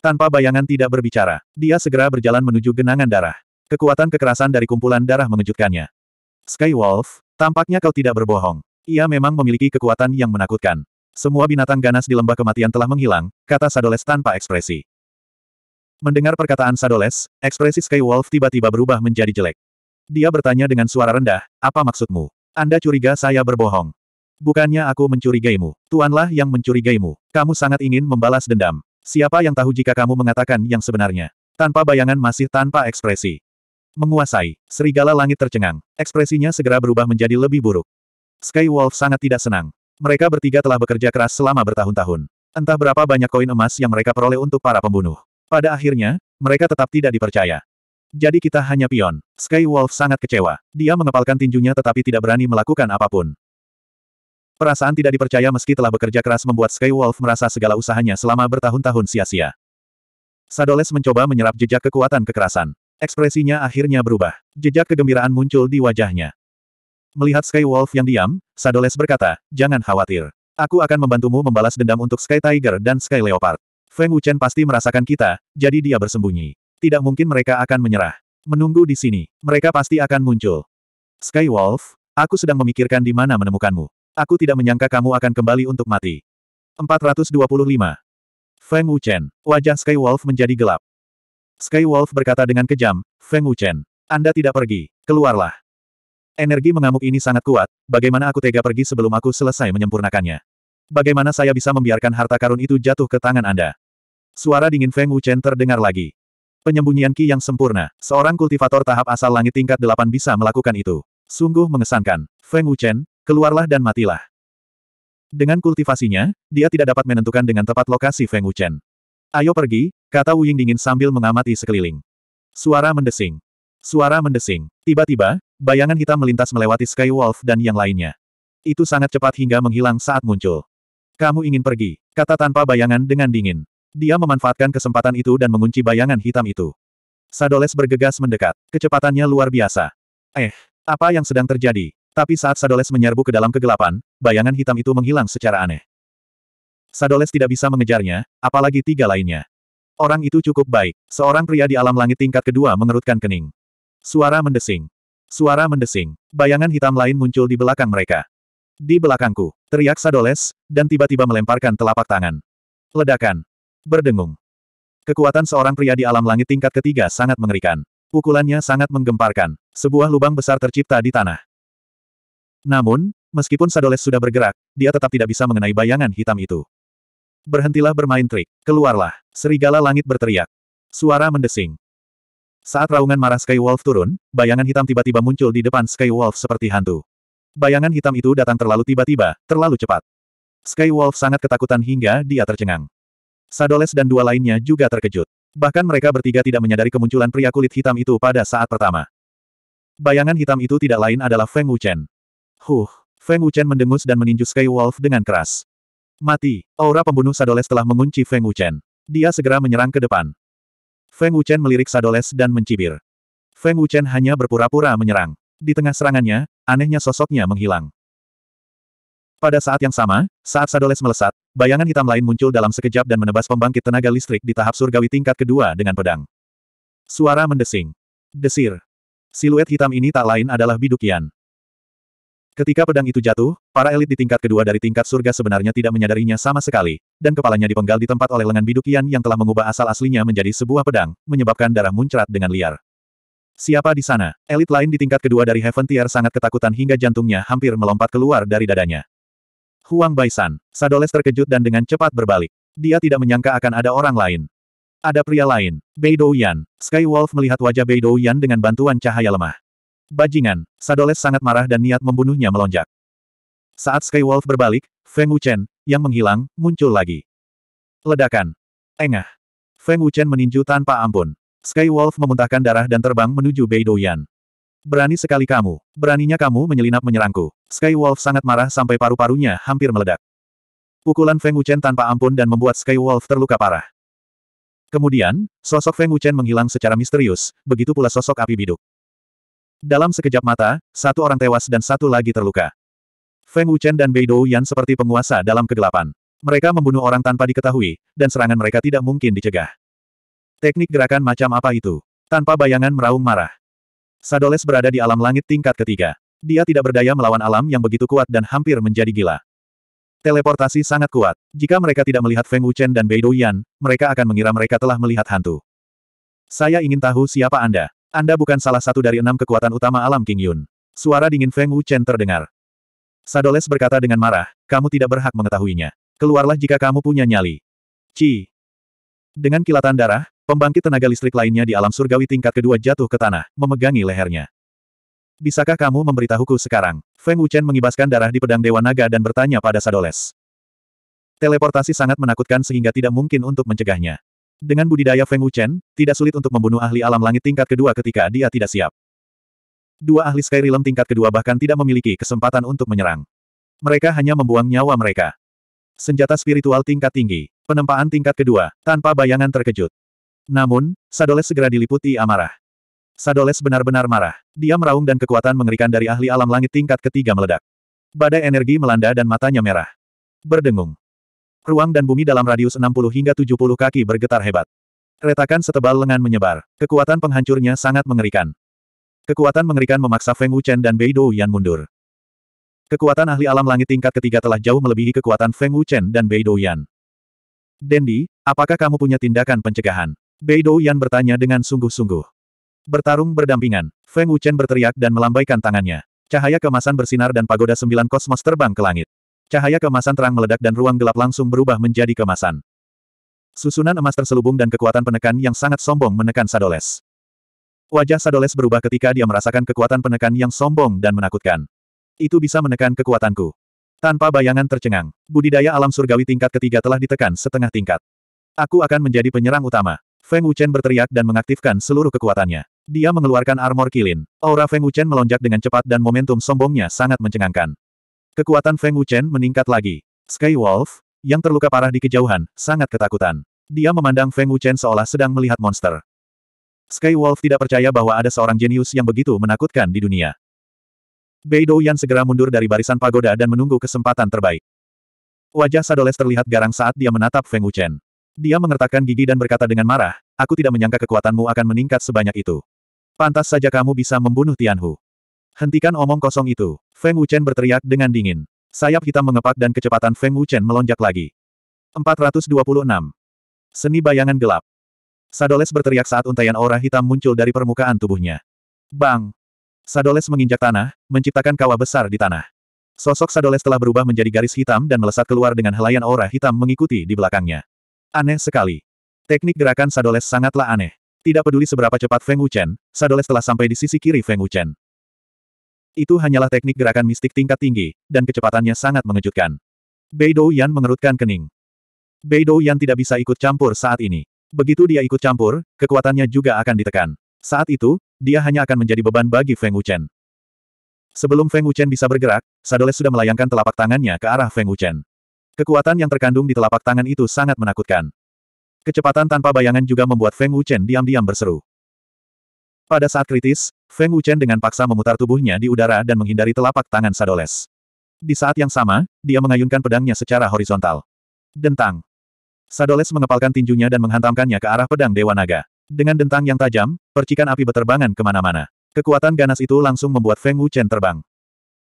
Tanpa bayangan tidak berbicara, dia segera berjalan menuju genangan darah. Kekuatan kekerasan dari kumpulan darah mengejutkannya. Sky Wolf, tampaknya kau tidak berbohong. Ia memang memiliki kekuatan yang menakutkan. Semua binatang ganas di lembah kematian telah menghilang, kata Sadoles tanpa ekspresi. Mendengar perkataan Sadoles, ekspresi Skywolf tiba-tiba berubah menjadi jelek. Dia bertanya dengan suara rendah, apa maksudmu? Anda curiga saya berbohong. Bukannya aku mencurigaimu. Tuanlah yang mencurigaimu. Kamu sangat ingin membalas dendam. Siapa yang tahu jika kamu mengatakan yang sebenarnya? Tanpa bayangan masih tanpa ekspresi. Menguasai. Serigala langit tercengang. Ekspresinya segera berubah menjadi lebih buruk. Sky Wolf sangat tidak senang. Mereka bertiga telah bekerja keras selama bertahun-tahun. Entah berapa banyak koin emas yang mereka peroleh untuk para pembunuh. Pada akhirnya, mereka tetap tidak dipercaya. Jadi kita hanya pion. Sky Wolf sangat kecewa. Dia mengepalkan tinjunya tetapi tidak berani melakukan apapun. Perasaan tidak dipercaya meski telah bekerja keras membuat Sky Wolf merasa segala usahanya selama bertahun-tahun sia-sia. Sadoles mencoba menyerap jejak kekuatan kekerasan. Ekspresinya akhirnya berubah. Jejak kegembiraan muncul di wajahnya. Melihat Sky Wolf yang diam, Sadoles berkata, jangan khawatir. Aku akan membantumu membalas dendam untuk Sky Tiger dan Sky Leopard. Feng Wuchen pasti merasakan kita, jadi dia bersembunyi. Tidak mungkin mereka akan menyerah. Menunggu di sini, mereka pasti akan muncul. Sky Wolf, aku sedang memikirkan di mana menemukanmu. Aku tidak menyangka kamu akan kembali untuk mati. 425. Feng Wuchen, wajah Sky Wolf menjadi gelap. Sky Wolf berkata dengan kejam, Feng Wuchen, Anda tidak pergi, keluarlah. Energi mengamuk ini sangat kuat, bagaimana aku tega pergi sebelum aku selesai menyempurnakannya? Bagaimana saya bisa membiarkan harta karun itu jatuh ke tangan Anda? Suara dingin Feng Wuchen terdengar lagi. Penyembunyian Ki yang sempurna, seorang kultivator tahap asal langit tingkat delapan bisa melakukan itu. Sungguh mengesankan. Feng Wuchen, keluarlah dan matilah. Dengan kultivasinya, dia tidak dapat menentukan dengan tepat lokasi Feng Wuchen. Ayo pergi, kata Wuying dingin sambil mengamati sekeliling. Suara mendesing. Suara mendesing. Tiba-tiba, Bayangan hitam melintas melewati Skywolf dan yang lainnya. Itu sangat cepat hingga menghilang saat muncul. Kamu ingin pergi, kata tanpa bayangan dengan dingin. Dia memanfaatkan kesempatan itu dan mengunci bayangan hitam itu. Sadoles bergegas mendekat. Kecepatannya luar biasa. Eh, apa yang sedang terjadi? Tapi saat Sadoles menyerbu ke dalam kegelapan, bayangan hitam itu menghilang secara aneh. Sadoles tidak bisa mengejarnya, apalagi tiga lainnya. Orang itu cukup baik. Seorang pria di alam langit tingkat kedua mengerutkan kening. Suara mendesing. Suara mendesing. Bayangan hitam lain muncul di belakang mereka. Di belakangku, teriak Sadoles, dan tiba-tiba melemparkan telapak tangan. Ledakan. Berdengung. Kekuatan seorang pria di alam langit tingkat ketiga sangat mengerikan. Pukulannya sangat menggemparkan. Sebuah lubang besar tercipta di tanah. Namun, meskipun Sadoles sudah bergerak, dia tetap tidak bisa mengenai bayangan hitam itu. Berhentilah bermain trik. Keluarlah. Serigala langit berteriak. Suara mendesing. Saat raungan marah Sky Wolf turun, bayangan hitam tiba-tiba muncul di depan Sky Wolf seperti hantu. Bayangan hitam itu datang terlalu tiba-tiba, terlalu cepat. Sky Wolf sangat ketakutan hingga dia tercengang. Sadoles dan dua lainnya juga terkejut. Bahkan mereka bertiga tidak menyadari kemunculan pria kulit hitam itu pada saat pertama. Bayangan hitam itu tidak lain adalah Feng Wuchen. Huh, Feng Wuchen mendengus dan meninju Sky Wolf dengan keras. Mati, aura pembunuh Sadoles telah mengunci Feng Wuchen. Dia segera menyerang ke depan. Feng Wuchen melirik Sadoles dan mencibir. Feng Wuchen hanya berpura-pura menyerang. Di tengah serangannya, anehnya sosoknya menghilang. Pada saat yang sama, saat Sadoles melesat, bayangan hitam lain muncul dalam sekejap dan menebas pembangkit tenaga listrik di tahap surgawi tingkat kedua dengan pedang. Suara mendesing. Desir. Siluet hitam ini tak lain adalah Bidukian. Ketika pedang itu jatuh, para elit di tingkat kedua dari tingkat surga sebenarnya tidak menyadarinya sama sekali, dan kepalanya dipenggal di tempat oleh lengan bidukian yang telah mengubah asal aslinya menjadi sebuah pedang, menyebabkan darah muncrat dengan liar. Siapa di sana? Elit lain di tingkat kedua dari Heaven Tier sangat ketakutan hingga jantungnya hampir melompat keluar dari dadanya. Huang Baisan, Sadoles terkejut dan dengan cepat berbalik. Dia tidak menyangka akan ada orang lain. Ada pria lain, Bei Douyan. Sky Wolf melihat wajah Bei Douyan dengan bantuan cahaya lemah. Bajingan, Sadoles sangat marah dan niat membunuhnya melonjak. Saat Skywolf berbalik, Feng Wuchen, yang menghilang, muncul lagi. Ledakan. Engah. Feng Wuchen meninju tanpa ampun. Skywolf memuntahkan darah dan terbang menuju Bei Douyan. Berani sekali kamu. Beraninya kamu menyelinap menyerangku. Skywolf sangat marah sampai paru-parunya hampir meledak. Pukulan Feng Wuchen tanpa ampun dan membuat Skywolf terluka parah. Kemudian, sosok Feng Wuchen menghilang secara misterius, begitu pula sosok api biduk. Dalam sekejap mata, satu orang tewas dan satu lagi terluka. Feng Wuchen dan Bei Yan seperti penguasa dalam kegelapan. Mereka membunuh orang tanpa diketahui, dan serangan mereka tidak mungkin dicegah. Teknik gerakan macam apa itu? Tanpa bayangan meraung marah. Sadoles berada di alam langit tingkat ketiga. Dia tidak berdaya melawan alam yang begitu kuat dan hampir menjadi gila. Teleportasi sangat kuat. Jika mereka tidak melihat Feng Wuchen dan Bei Yan, mereka akan mengira mereka telah melihat hantu. Saya ingin tahu siapa Anda. Anda bukan salah satu dari enam kekuatan utama alam King Yun. Suara dingin Feng Wu Chen terdengar. Sadoles berkata dengan marah, kamu tidak berhak mengetahuinya. Keluarlah jika kamu punya nyali. Ci. Dengan kilatan darah, pembangkit tenaga listrik lainnya di alam surgawi tingkat kedua jatuh ke tanah, memegangi lehernya. Bisakah kamu memberitahuku sekarang? Feng Wu Chen mengibaskan darah di pedang Dewa Naga dan bertanya pada Sadoles. Teleportasi sangat menakutkan sehingga tidak mungkin untuk mencegahnya. Dengan budidaya Feng Wuchen, tidak sulit untuk membunuh ahli alam langit tingkat kedua ketika dia tidak siap. Dua ahli Sky Realm tingkat kedua bahkan tidak memiliki kesempatan untuk menyerang. Mereka hanya membuang nyawa mereka. Senjata spiritual tingkat tinggi, penempaan tingkat kedua, tanpa bayangan terkejut. Namun, Sadoles segera diliputi amarah. Sadoles benar-benar marah. Dia meraung dan kekuatan mengerikan dari ahli alam langit tingkat ketiga meledak. Badai energi melanda dan matanya merah. Berdengung. Ruang dan bumi dalam radius 60 hingga 70 kaki bergetar hebat. Retakan setebal lengan menyebar. Kekuatan penghancurnya sangat mengerikan. Kekuatan mengerikan memaksa Feng Wuchen dan Bei Yan mundur. Kekuatan ahli alam langit tingkat ketiga telah jauh melebihi kekuatan Feng Wuchen dan Bei Yan. Dendi, apakah kamu punya tindakan pencegahan? Bei Yan bertanya dengan sungguh-sungguh. Bertarung berdampingan, Feng Wuchen berteriak dan melambaikan tangannya. Cahaya kemasan bersinar dan pagoda sembilan kosmos terbang ke langit. Cahaya kemasan terang meledak dan ruang gelap langsung berubah menjadi kemasan. Susunan emas terselubung dan kekuatan penekan yang sangat sombong menekan Sadoles. Wajah Sadoles berubah ketika dia merasakan kekuatan penekan yang sombong dan menakutkan. Itu bisa menekan kekuatanku. Tanpa bayangan tercengang, budidaya alam surgawi tingkat ketiga telah ditekan setengah tingkat. Aku akan menjadi penyerang utama. Feng Wuchen berteriak dan mengaktifkan seluruh kekuatannya. Dia mengeluarkan armor kilin. Aura Feng Wuchen melonjak dengan cepat dan momentum sombongnya sangat mencengangkan. Kekuatan Feng Wuchen meningkat lagi. Sky Wolf yang terluka parah di kejauhan, sangat ketakutan. Dia memandang Feng Wuchen seolah sedang melihat monster. Sky Wolf tidak percaya bahwa ada seorang jenius yang begitu menakutkan di dunia. Bei Yan segera mundur dari barisan pagoda dan menunggu kesempatan terbaik. Wajah Sadoles terlihat garang saat dia menatap Feng Wuchen. Dia mengertakkan gigi dan berkata dengan marah, aku tidak menyangka kekuatanmu akan meningkat sebanyak itu. Pantas saja kamu bisa membunuh Tianhu. Hentikan omong kosong itu. Feng Wuchen berteriak dengan dingin. Sayap hitam mengepak dan kecepatan Feng Wuchen melonjak lagi. 426. Seni bayangan gelap. Sadoles berteriak saat untaian aura hitam muncul dari permukaan tubuhnya. Bang! Sadoles menginjak tanah, menciptakan kawah besar di tanah. Sosok Sadoles telah berubah menjadi garis hitam dan melesat keluar dengan helaian aura hitam mengikuti di belakangnya. Aneh sekali. Teknik gerakan Sadoles sangatlah aneh. Tidak peduli seberapa cepat Feng Wuchen, Sadoles telah sampai di sisi kiri Feng Wuchen. Itu hanyalah teknik gerakan mistik tingkat tinggi, dan kecepatannya sangat mengejutkan. Beidou Yan mengerutkan kening. Beidou Yan tidak bisa ikut campur saat ini. Begitu dia ikut campur, kekuatannya juga akan ditekan. Saat itu, dia hanya akan menjadi beban bagi Feng Wuchen. Sebelum Feng Wuchen bisa bergerak, Sadoles sudah melayangkan telapak tangannya ke arah Feng Wuchen. Kekuatan yang terkandung di telapak tangan itu sangat menakutkan. Kecepatan tanpa bayangan juga membuat Feng Wuchen diam-diam berseru. Pada saat kritis, Feng Wuchen dengan paksa memutar tubuhnya di udara dan menghindari telapak tangan Sadoles. Di saat yang sama, dia mengayunkan pedangnya secara horizontal. Dentang. Sadoles mengepalkan tinjunya dan menghantamkannya ke arah pedang Dewa Naga. Dengan dentang yang tajam, percikan api berterbangan kemana-mana. Kekuatan ganas itu langsung membuat Feng Wuchen terbang.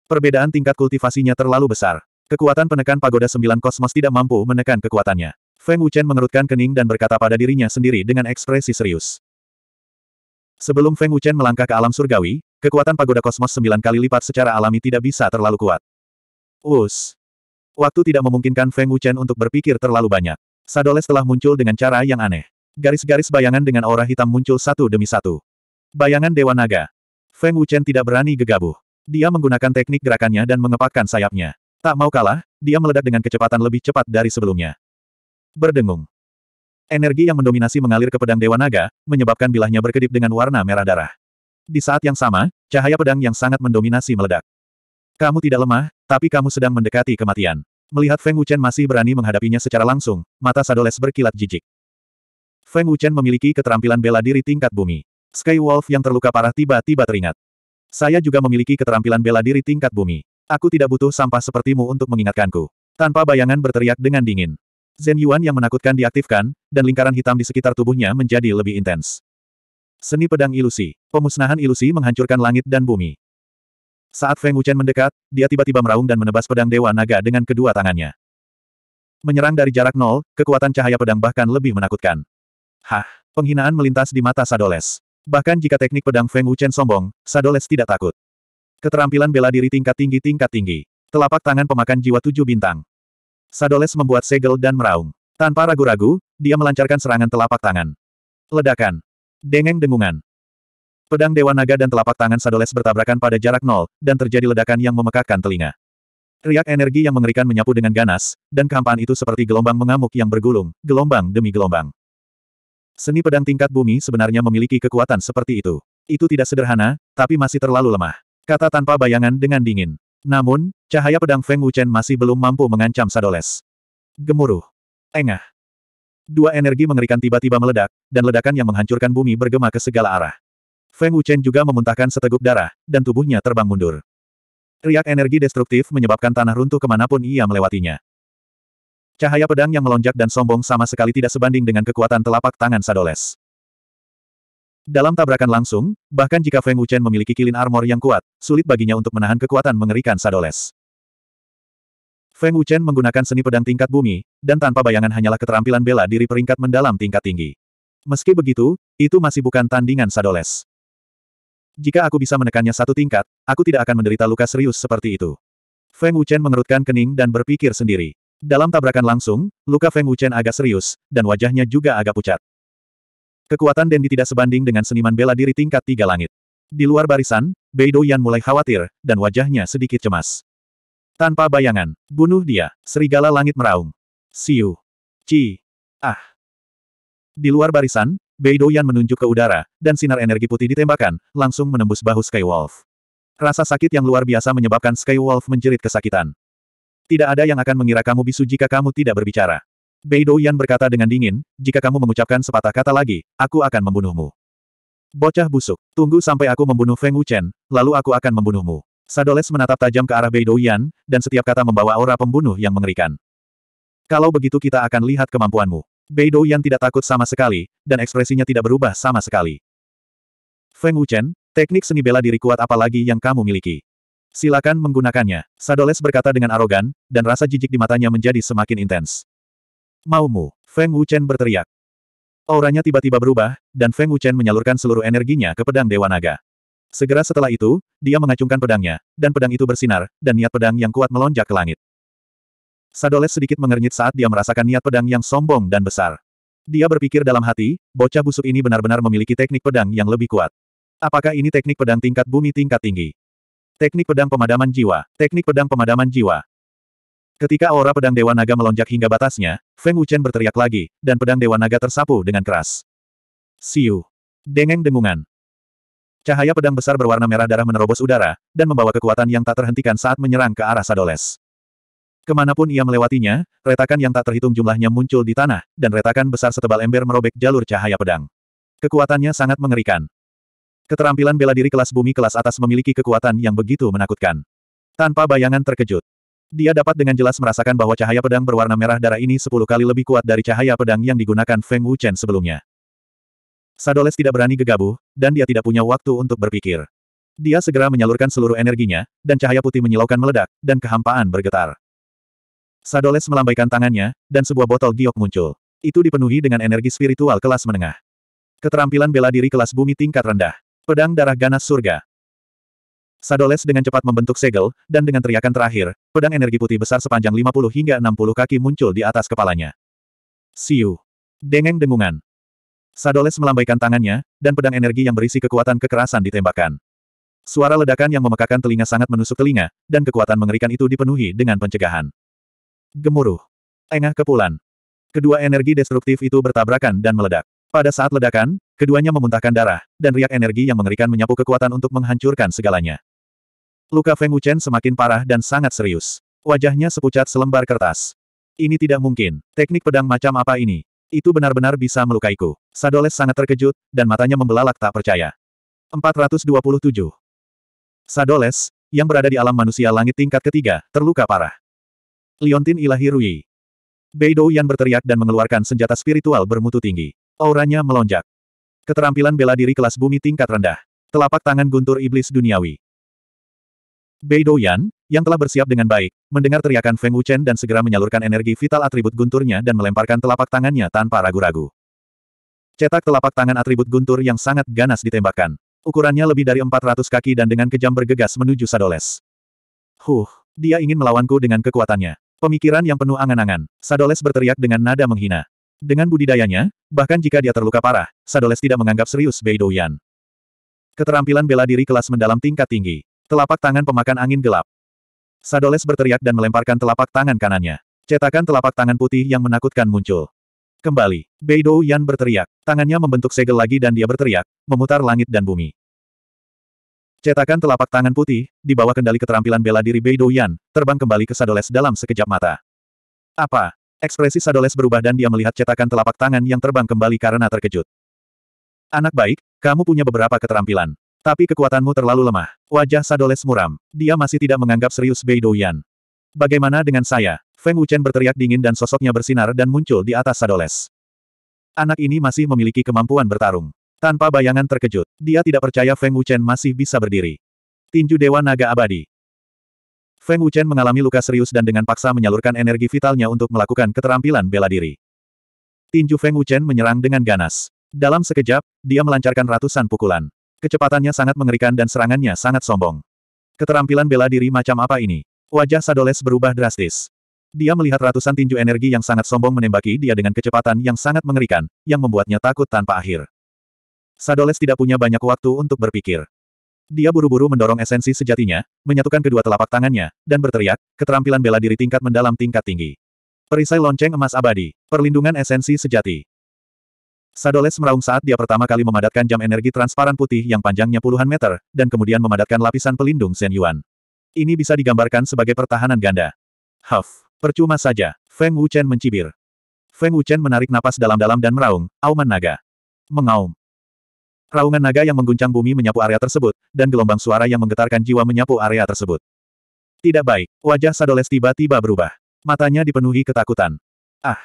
Perbedaan tingkat kultivasinya terlalu besar. Kekuatan penekan pagoda sembilan kosmos tidak mampu menekan kekuatannya. Feng Wuchen mengerutkan kening dan berkata pada dirinya sendiri dengan ekspresi serius. Sebelum Feng Wuchen melangkah ke alam surgawi, kekuatan pagoda kosmos sembilan kali lipat secara alami tidak bisa terlalu kuat. Us. Waktu tidak memungkinkan Feng Wuchen untuk berpikir terlalu banyak. Sadoles telah muncul dengan cara yang aneh. Garis-garis bayangan dengan aura hitam muncul satu demi satu. Bayangan Dewa Naga. Feng Wuchen tidak berani gegabah. Dia menggunakan teknik gerakannya dan mengepakkan sayapnya. Tak mau kalah, dia meledak dengan kecepatan lebih cepat dari sebelumnya. Berdengung. Energi yang mendominasi mengalir ke pedang Dewa Naga, menyebabkan bilahnya berkedip dengan warna merah darah. Di saat yang sama, cahaya pedang yang sangat mendominasi meledak. Kamu tidak lemah, tapi kamu sedang mendekati kematian. Melihat Feng Wuchen masih berani menghadapinya secara langsung, mata Sadoles berkilat jijik. Feng Wuchen memiliki keterampilan bela diri tingkat bumi. Sky Wolf yang terluka parah tiba-tiba teringat. Saya juga memiliki keterampilan bela diri tingkat bumi. Aku tidak butuh sampah sepertimu untuk mengingatkanku. Tanpa bayangan berteriak dengan dingin. Zen Yuan yang menakutkan diaktifkan, dan lingkaran hitam di sekitar tubuhnya menjadi lebih intens. Seni pedang ilusi. Pemusnahan ilusi menghancurkan langit dan bumi. Saat Feng Wuchen mendekat, dia tiba-tiba meraung dan menebas pedang Dewa Naga dengan kedua tangannya. Menyerang dari jarak nol, kekuatan cahaya pedang bahkan lebih menakutkan. Hah, penghinaan melintas di mata Sadoles. Bahkan jika teknik pedang Feng Wuchen sombong, Sadoles tidak takut. Keterampilan bela diri tingkat tinggi tingkat tinggi. Telapak tangan pemakan jiwa tujuh bintang. Sadoles membuat segel dan meraung. Tanpa ragu-ragu, dia melancarkan serangan telapak tangan. Ledakan. Dengeng dengungan. Pedang Dewa Naga dan telapak tangan Sadoles bertabrakan pada jarak nol, dan terjadi ledakan yang memekakkan telinga. Riak energi yang mengerikan menyapu dengan ganas, dan kehampaan itu seperti gelombang mengamuk yang bergulung, gelombang demi gelombang. Seni pedang tingkat bumi sebenarnya memiliki kekuatan seperti itu. Itu tidak sederhana, tapi masih terlalu lemah. Kata tanpa bayangan dengan dingin. Namun, cahaya pedang Feng Wuchen masih belum mampu mengancam Sadoles. Gemuruh. Engah. Dua energi mengerikan tiba-tiba meledak, dan ledakan yang menghancurkan bumi bergema ke segala arah. Feng Wuchen juga memuntahkan seteguk darah, dan tubuhnya terbang mundur. Riak energi destruktif menyebabkan tanah runtuh kemanapun ia melewatinya. Cahaya pedang yang melonjak dan sombong sama sekali tidak sebanding dengan kekuatan telapak tangan Sadoles. Dalam tabrakan langsung, bahkan jika Feng Wuchen memiliki kilin armor yang kuat, sulit baginya untuk menahan kekuatan mengerikan Sadoles. Feng Wuchen menggunakan seni pedang tingkat bumi, dan tanpa bayangan hanyalah keterampilan bela diri peringkat mendalam tingkat tinggi. Meski begitu, itu masih bukan tandingan Sadoles. Jika aku bisa menekannya satu tingkat, aku tidak akan menderita luka serius seperti itu. Feng Wuchen mengerutkan kening dan berpikir sendiri. Dalam tabrakan langsung, luka Feng Wuchen agak serius, dan wajahnya juga agak pucat. Kekuatan Dendi tidak sebanding dengan seniman bela diri tingkat tiga langit. Di luar barisan, Beidou Yan mulai khawatir, dan wajahnya sedikit cemas. Tanpa bayangan, bunuh dia, serigala langit meraung. Siu. Ci. Ah. Di luar barisan, Beidou Yan menunjuk ke udara, dan sinar energi putih ditembakkan, langsung menembus bahu Skywolf. Rasa sakit yang luar biasa menyebabkan Skywolf menjerit kesakitan. Tidak ada yang akan mengira kamu bisu jika kamu tidak berbicara. Bei Yan berkata dengan dingin, jika kamu mengucapkan sepatah kata lagi, aku akan membunuhmu. Bocah busuk, tunggu sampai aku membunuh Feng Wuchen, lalu aku akan membunuhmu. Sadoles menatap tajam ke arah Bei Yan, dan setiap kata membawa aura pembunuh yang mengerikan. Kalau begitu kita akan lihat kemampuanmu. Bei Yan tidak takut sama sekali, dan ekspresinya tidak berubah sama sekali. Feng Wuchen, teknik seni bela diri kuat apalagi yang kamu miliki. Silakan menggunakannya, Sadoles berkata dengan arogan, dan rasa jijik di matanya menjadi semakin intens. Maumu, Feng Wuchen berteriak. Auranya tiba-tiba berubah, dan Feng Wuchen menyalurkan seluruh energinya ke pedang Dewa Naga. Segera setelah itu, dia mengacungkan pedangnya, dan pedang itu bersinar, dan niat pedang yang kuat melonjak ke langit. Sadoles sedikit mengernyit saat dia merasakan niat pedang yang sombong dan besar. Dia berpikir dalam hati, bocah busuk ini benar-benar memiliki teknik pedang yang lebih kuat. Apakah ini teknik pedang tingkat bumi tingkat tinggi? Teknik pedang pemadaman jiwa, teknik pedang pemadaman jiwa. Ketika aura pedang Dewa Naga melonjak hingga batasnya, Feng Wuchen berteriak lagi, dan pedang Dewa Naga tersapu dengan keras. Siu! Dengeng dengungan. Cahaya pedang besar berwarna merah darah menerobos udara, dan membawa kekuatan yang tak terhentikan saat menyerang ke arah Sadoles. Kemanapun ia melewatinya, retakan yang tak terhitung jumlahnya muncul di tanah, dan retakan besar setebal ember merobek jalur cahaya pedang. Kekuatannya sangat mengerikan. Keterampilan bela diri kelas bumi kelas atas memiliki kekuatan yang begitu menakutkan. Tanpa bayangan terkejut, dia dapat dengan jelas merasakan bahwa cahaya pedang berwarna merah darah ini sepuluh kali lebih kuat dari cahaya pedang yang digunakan Feng Wuchen sebelumnya. Sadoles tidak berani gegabah, dan dia tidak punya waktu untuk berpikir. Dia segera menyalurkan seluruh energinya, dan cahaya putih menyilaukan meledak, dan kehampaan bergetar. Sadoles melambaikan tangannya, dan sebuah botol giok muncul. Itu dipenuhi dengan energi spiritual kelas menengah. Keterampilan bela diri kelas bumi tingkat rendah. Pedang darah ganas surga. Sadoles dengan cepat membentuk segel, dan dengan teriakan terakhir, pedang energi putih besar sepanjang 50 hingga 60 kaki muncul di atas kepalanya. Siu. Dengeng dengungan. Sadoles melambaikan tangannya, dan pedang energi yang berisi kekuatan kekerasan ditembakkan. Suara ledakan yang memekakan telinga sangat menusuk telinga, dan kekuatan mengerikan itu dipenuhi dengan pencegahan. Gemuruh. Engah kepulan. Kedua energi destruktif itu bertabrakan dan meledak. Pada saat ledakan, keduanya memuntahkan darah, dan riak energi yang mengerikan menyapu kekuatan untuk menghancurkan segalanya. Luka Feng Wuchen semakin parah dan sangat serius. Wajahnya sepucat selembar kertas. Ini tidak mungkin. Teknik pedang macam apa ini? Itu benar-benar bisa melukaiku. Sadoles sangat terkejut, dan matanya membelalak tak percaya. 427. Sadoles, yang berada di alam manusia langit tingkat ketiga, terluka parah. Liontin Ilahi Rui. Beidou yang berteriak dan mengeluarkan senjata spiritual bermutu tinggi. Auranya melonjak. Keterampilan bela diri kelas bumi tingkat rendah. Telapak tangan guntur iblis duniawi. Bei Douyan, yang telah bersiap dengan baik, mendengar teriakan Feng Wuchen dan segera menyalurkan energi vital atribut gunturnya dan melemparkan telapak tangannya tanpa ragu-ragu. Cetak telapak tangan atribut guntur yang sangat ganas ditembakkan. Ukurannya lebih dari 400 kaki dan dengan kejam bergegas menuju Sadoles. Huh, dia ingin melawanku dengan kekuatannya. Pemikiran yang penuh angan-angan, Sadoles berteriak dengan nada menghina. Dengan budidayanya, bahkan jika dia terluka parah, Sadoles tidak menganggap serius Bei Douyan. Keterampilan bela diri kelas mendalam tingkat tinggi. Telapak tangan pemakan angin gelap. Sadoles berteriak dan melemparkan telapak tangan kanannya. Cetakan telapak tangan putih yang menakutkan muncul. Kembali, Beidou Yan berteriak. Tangannya membentuk segel lagi dan dia berteriak, memutar langit dan bumi. Cetakan telapak tangan putih, di bawah kendali keterampilan bela diri Beidou Yan, terbang kembali ke Sadoles dalam sekejap mata. Apa? Ekspresi Sadoles berubah dan dia melihat cetakan telapak tangan yang terbang kembali karena terkejut. Anak baik, kamu punya beberapa keterampilan. Tapi kekuatanmu terlalu lemah. Wajah Sadoles muram. Dia masih tidak menganggap serius Bei Douyan. Bagaimana dengan saya? Feng Wuchen berteriak dingin dan sosoknya bersinar dan muncul di atas Sadoles. Anak ini masih memiliki kemampuan bertarung. Tanpa bayangan terkejut, dia tidak percaya Feng Wuchen masih bisa berdiri. Tinju Dewa Naga Abadi. Feng Wuchen mengalami luka serius dan dengan paksa menyalurkan energi vitalnya untuk melakukan keterampilan bela diri. Tinju Feng Wuchen menyerang dengan ganas. Dalam sekejap, dia melancarkan ratusan pukulan. Kecepatannya sangat mengerikan dan serangannya sangat sombong. Keterampilan bela diri macam apa ini? Wajah Sadoles berubah drastis. Dia melihat ratusan tinju energi yang sangat sombong menembaki dia dengan kecepatan yang sangat mengerikan, yang membuatnya takut tanpa akhir. Sadoles tidak punya banyak waktu untuk berpikir. Dia buru-buru mendorong esensi sejatinya, menyatukan kedua telapak tangannya, dan berteriak, keterampilan bela diri tingkat mendalam tingkat tinggi. Perisai lonceng emas abadi, perlindungan esensi sejati. Sadoles meraung saat dia pertama kali memadatkan jam energi transparan putih yang panjangnya puluhan meter, dan kemudian memadatkan lapisan pelindung Shen Yuan. Ini bisa digambarkan sebagai pertahanan ganda. Huff, percuma saja, Feng Wuchen mencibir. Feng Wuchen menarik napas dalam-dalam dan meraung, auman naga. Mengaum. Raungan naga yang mengguncang bumi menyapu area tersebut, dan gelombang suara yang menggetarkan jiwa menyapu area tersebut. Tidak baik, wajah Sadoles tiba-tiba berubah. Matanya dipenuhi ketakutan. Ah,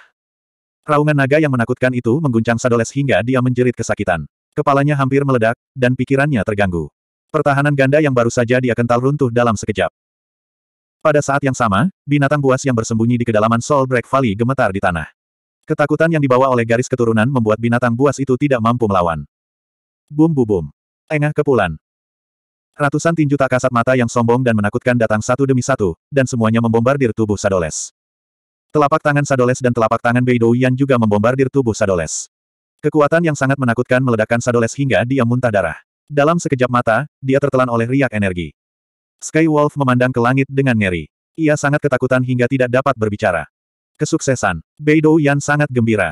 Raungan naga yang menakutkan itu mengguncang Sadoles hingga dia menjerit kesakitan. Kepalanya hampir meledak, dan pikirannya terganggu. Pertahanan ganda yang baru saja dia kental runtuh dalam sekejap. Pada saat yang sama, binatang buas yang bersembunyi di kedalaman Soul Break Valley gemetar di tanah. Ketakutan yang dibawa oleh garis keturunan membuat binatang buas itu tidak mampu melawan. Bum bum bum. Engah kepulan. Ratusan tinju tak kasat mata yang sombong dan menakutkan datang satu demi satu, dan semuanya membombardir tubuh Sadoles. Telapak tangan Sadoles dan telapak tangan Beidou Yan juga membombardir tubuh Sadoles. Kekuatan yang sangat menakutkan meledakkan Sadoles hingga dia muntah darah. Dalam sekejap mata, dia tertelan oleh riak energi. Sky Wolf memandang ke langit dengan ngeri. Ia sangat ketakutan hingga tidak dapat berbicara. Kesuksesan. Beidou Yan sangat gembira.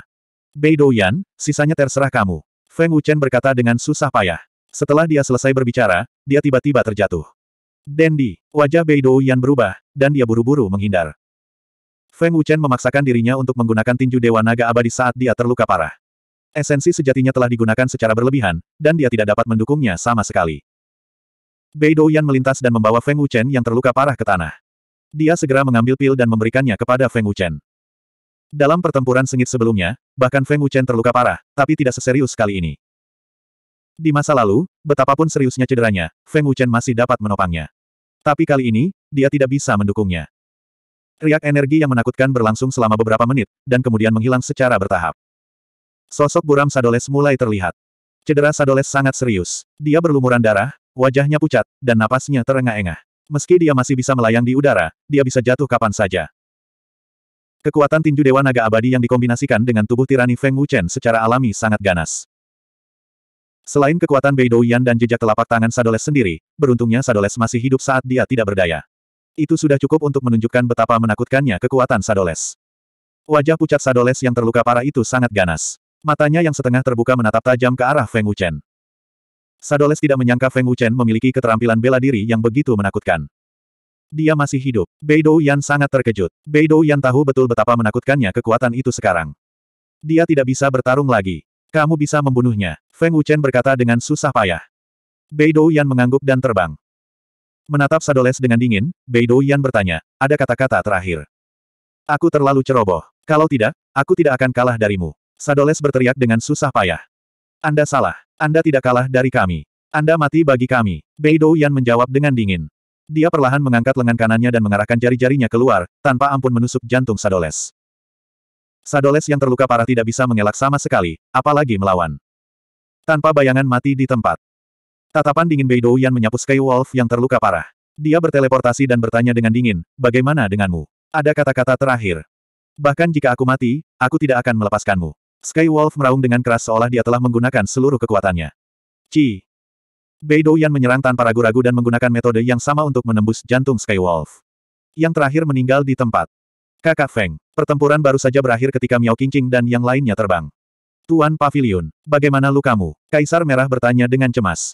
Beidou Yan, sisanya terserah kamu. Feng Wuchen berkata dengan susah payah. Setelah dia selesai berbicara, dia tiba-tiba terjatuh. Dendi, wajah Beidou Yan berubah, dan dia buru-buru menghindar. Feng Wuchen memaksakan dirinya untuk menggunakan tinju Dewa Naga Abadi saat dia terluka parah. Esensi sejatinya telah digunakan secara berlebihan, dan dia tidak dapat mendukungnya sama sekali. Bei Douyan melintas dan membawa Feng Wuchen yang terluka parah ke tanah. Dia segera mengambil pil dan memberikannya kepada Feng Wuchen. Dalam pertempuran sengit sebelumnya, bahkan Feng Wuchen terluka parah, tapi tidak seserius kali ini. Di masa lalu, betapapun seriusnya cederanya, Feng Wuchen masih dapat menopangnya. Tapi kali ini, dia tidak bisa mendukungnya. Riak energi yang menakutkan berlangsung selama beberapa menit, dan kemudian menghilang secara bertahap. Sosok buram Sadoles mulai terlihat. Cedera Sadoles sangat serius. Dia berlumuran darah, wajahnya pucat, dan napasnya terengah-engah. Meski dia masih bisa melayang di udara, dia bisa jatuh kapan saja. Kekuatan tinju Dewa Naga Abadi yang dikombinasikan dengan tubuh tirani Feng Wuchen secara alami sangat ganas. Selain kekuatan Bei Douyan dan jejak telapak tangan Sadoles sendiri, beruntungnya Sadoles masih hidup saat dia tidak berdaya. Itu sudah cukup untuk menunjukkan betapa menakutkannya kekuatan Sadoles. Wajah pucat Sadoles yang terluka parah itu sangat ganas. Matanya yang setengah terbuka menatap tajam ke arah Feng Wuchen. Sadoles tidak menyangka Feng Wuchen memiliki keterampilan bela diri yang begitu menakutkan. Dia masih hidup. Beidou Yan sangat terkejut. Beidou Yan tahu betul betapa menakutkannya kekuatan itu sekarang. Dia tidak bisa bertarung lagi. Kamu bisa membunuhnya. Feng Wuchen berkata dengan susah payah. Beidou Yan mengangguk dan terbang. Menatap Sadoles dengan dingin, Beidou Yan bertanya, ada kata-kata terakhir. Aku terlalu ceroboh. Kalau tidak, aku tidak akan kalah darimu. Sadoles berteriak dengan susah payah. Anda salah. Anda tidak kalah dari kami. Anda mati bagi kami. Beidou Yan menjawab dengan dingin. Dia perlahan mengangkat lengan kanannya dan mengarahkan jari-jarinya keluar, tanpa ampun menusuk jantung Sadoles. Sadoles yang terluka parah tidak bisa mengelak sama sekali, apalagi melawan. Tanpa bayangan mati di tempat, Tatapan dingin Beidou Yan menyapu Sky Wolf yang terluka parah. Dia berteleportasi dan bertanya dengan dingin, bagaimana denganmu? Ada kata-kata terakhir. Bahkan jika aku mati, aku tidak akan melepaskanmu. Sky Wolf meraung dengan keras seolah dia telah menggunakan seluruh kekuatannya. Ci. Beidou Yan menyerang tanpa ragu-ragu dan menggunakan metode yang sama untuk menembus jantung Sky Wolf. Yang terakhir meninggal di tempat. Kakak Feng, pertempuran baru saja berakhir ketika Miao Qingqing dan yang lainnya terbang. Tuan Pavilion, bagaimana lukamu? Kaisar Merah bertanya dengan cemas.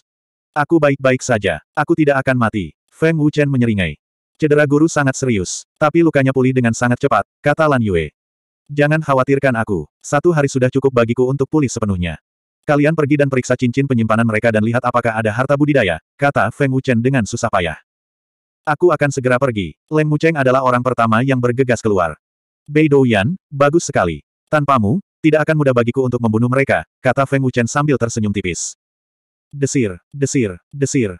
Aku baik-baik saja. Aku tidak akan mati. Feng Wuchen menyeringai. Cedera guru sangat serius, tapi lukanya pulih dengan sangat cepat, kata Lan Yue. Jangan khawatirkan aku. Satu hari sudah cukup bagiku untuk pulih sepenuhnya. Kalian pergi dan periksa cincin penyimpanan mereka dan lihat apakah ada harta budidaya, kata Feng Wuchen dengan susah payah. Aku akan segera pergi. Leng Mucheng adalah orang pertama yang bergegas keluar. Bei Douyan, bagus sekali. Tanpamu, tidak akan mudah bagiku untuk membunuh mereka, kata Feng Wuchen sambil tersenyum tipis. Desir, desir, desir.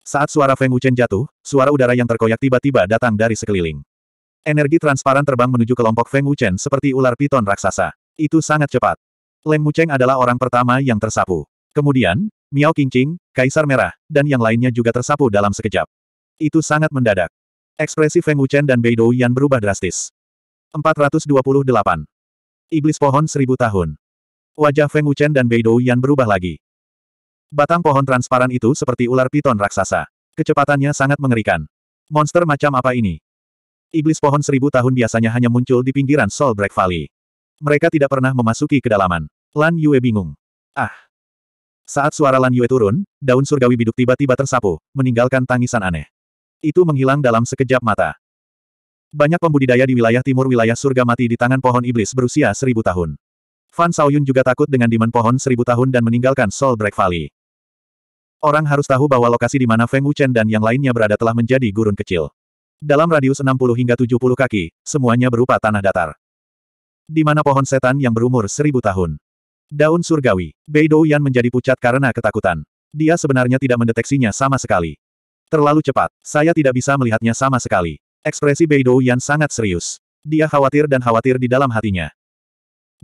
Saat suara Feng Wuchen jatuh, suara udara yang terkoyak tiba-tiba datang dari sekeliling. Energi transparan terbang menuju kelompok Feng Wuchen seperti ular piton raksasa. Itu sangat cepat. Leng Wucheng adalah orang pertama yang tersapu. Kemudian, Miao Qingqing, Kaisar Merah, dan yang lainnya juga tersapu dalam sekejap. Itu sangat mendadak. Ekspresi Feng Wuchen dan Bei Yan berubah drastis. 428. Iblis Pohon Seribu Tahun. Wajah Feng Wuchen dan Bei Yan berubah lagi. Batang pohon transparan itu seperti ular piton raksasa. Kecepatannya sangat mengerikan. Monster macam apa ini? Iblis pohon seribu tahun biasanya hanya muncul di pinggiran Break Valley. Mereka tidak pernah memasuki kedalaman. Lan Yue bingung. Ah! Saat suara Lan Yue turun, daun surgawi biduk tiba-tiba tersapu, meninggalkan tangisan aneh. Itu menghilang dalam sekejap mata. Banyak pembudidaya di wilayah timur wilayah surga mati di tangan pohon iblis berusia seribu tahun. Fan Saoyun juga takut dengan dimen pohon seribu tahun dan meninggalkan Break Valley. Orang harus tahu bahwa lokasi di mana Feng Wuchen dan yang lainnya berada telah menjadi gurun kecil. Dalam radius 60 hingga 70 kaki, semuanya berupa tanah datar. Di mana pohon setan yang berumur seribu tahun. Daun surgawi, Bei Douyan menjadi pucat karena ketakutan. Dia sebenarnya tidak mendeteksinya sama sekali. Terlalu cepat, saya tidak bisa melihatnya sama sekali. Ekspresi Bei Douyan sangat serius. Dia khawatir dan khawatir di dalam hatinya.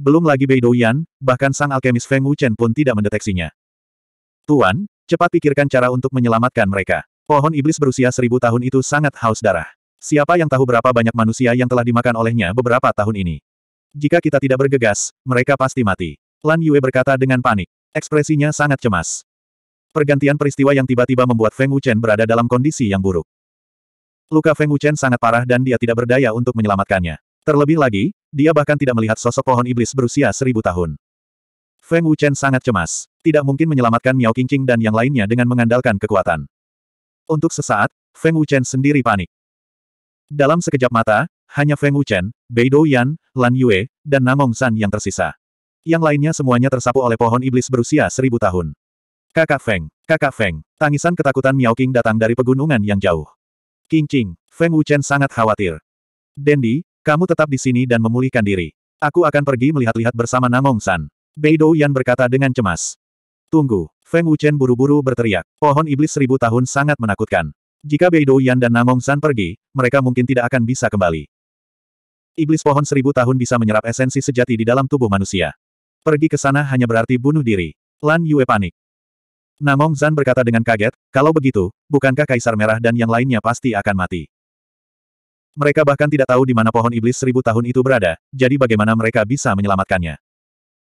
Belum lagi Bei Douyan, bahkan sang alkemis Feng Wuchen pun tidak mendeteksinya. Tuan, Cepat pikirkan cara untuk menyelamatkan mereka. Pohon iblis berusia seribu tahun itu sangat haus darah. Siapa yang tahu berapa banyak manusia yang telah dimakan olehnya beberapa tahun ini? Jika kita tidak bergegas, mereka pasti mati. Lan Yue berkata dengan panik. Ekspresinya sangat cemas. Pergantian peristiwa yang tiba-tiba membuat Feng Wuchen berada dalam kondisi yang buruk. Luka Feng Wuchen sangat parah dan dia tidak berdaya untuk menyelamatkannya. Terlebih lagi, dia bahkan tidak melihat sosok pohon iblis berusia seribu tahun. Feng Wuchen sangat cemas. Tidak mungkin menyelamatkan Miao Qingqing dan yang lainnya dengan mengandalkan kekuatan. Untuk sesaat, Feng Wuchen sendiri panik. Dalam sekejap mata, hanya Feng Wuchen, Bei Douyan, Lan Yue, dan Namong San yang tersisa. Yang lainnya semuanya tersapu oleh pohon iblis berusia seribu tahun. Kakak Feng, kakak Feng, tangisan ketakutan Miao Qing datang dari pegunungan yang jauh. Qingqing, Feng Wuchen sangat khawatir. Dendi, kamu tetap di sini dan memulihkan diri. Aku akan pergi melihat-lihat bersama Namong San. Beidou Yan berkata dengan cemas. Tunggu, Feng Wuchen buru-buru berteriak. Pohon iblis seribu tahun sangat menakutkan. Jika Beidou Yan dan Namong San pergi, mereka mungkin tidak akan bisa kembali. Iblis pohon seribu tahun bisa menyerap esensi sejati di dalam tubuh manusia. Pergi ke sana hanya berarti bunuh diri. Lan Yue panik. Namong Zan berkata dengan kaget, kalau begitu, bukankah Kaisar Merah dan yang lainnya pasti akan mati? Mereka bahkan tidak tahu di mana pohon iblis seribu tahun itu berada, jadi bagaimana mereka bisa menyelamatkannya?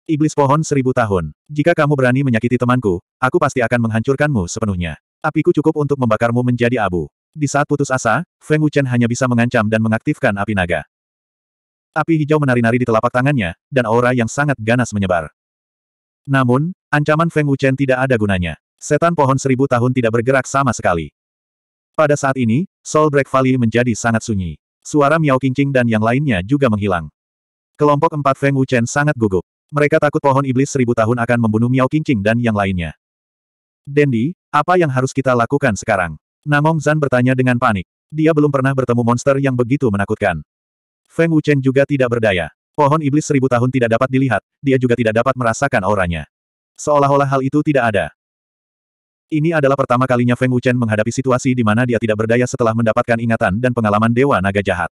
Iblis pohon seribu tahun, jika kamu berani menyakiti temanku, aku pasti akan menghancurkanmu sepenuhnya. Apiku cukup untuk membakarmu menjadi abu. Di saat putus asa, Feng Wuchen hanya bisa mengancam dan mengaktifkan api naga. Api hijau menari-nari di telapak tangannya, dan aura yang sangat ganas menyebar. Namun, ancaman Feng Wuchen tidak ada gunanya. Setan pohon seribu tahun tidak bergerak sama sekali. Pada saat ini, Soul Break Valley menjadi sangat sunyi. Suara Miao Qingqing dan yang lainnya juga menghilang. Kelompok empat Feng Wuchen sangat gugup. Mereka takut pohon iblis seribu tahun akan membunuh Miao Qingqing dan yang lainnya. Dendi, apa yang harus kita lakukan sekarang? Namong Zan bertanya dengan panik. Dia belum pernah bertemu monster yang begitu menakutkan. Feng Wuchen juga tidak berdaya. Pohon iblis seribu tahun tidak dapat dilihat, dia juga tidak dapat merasakan auranya. Seolah-olah hal itu tidak ada. Ini adalah pertama kalinya Feng Wuchen menghadapi situasi di mana dia tidak berdaya setelah mendapatkan ingatan dan pengalaman Dewa Naga Jahat.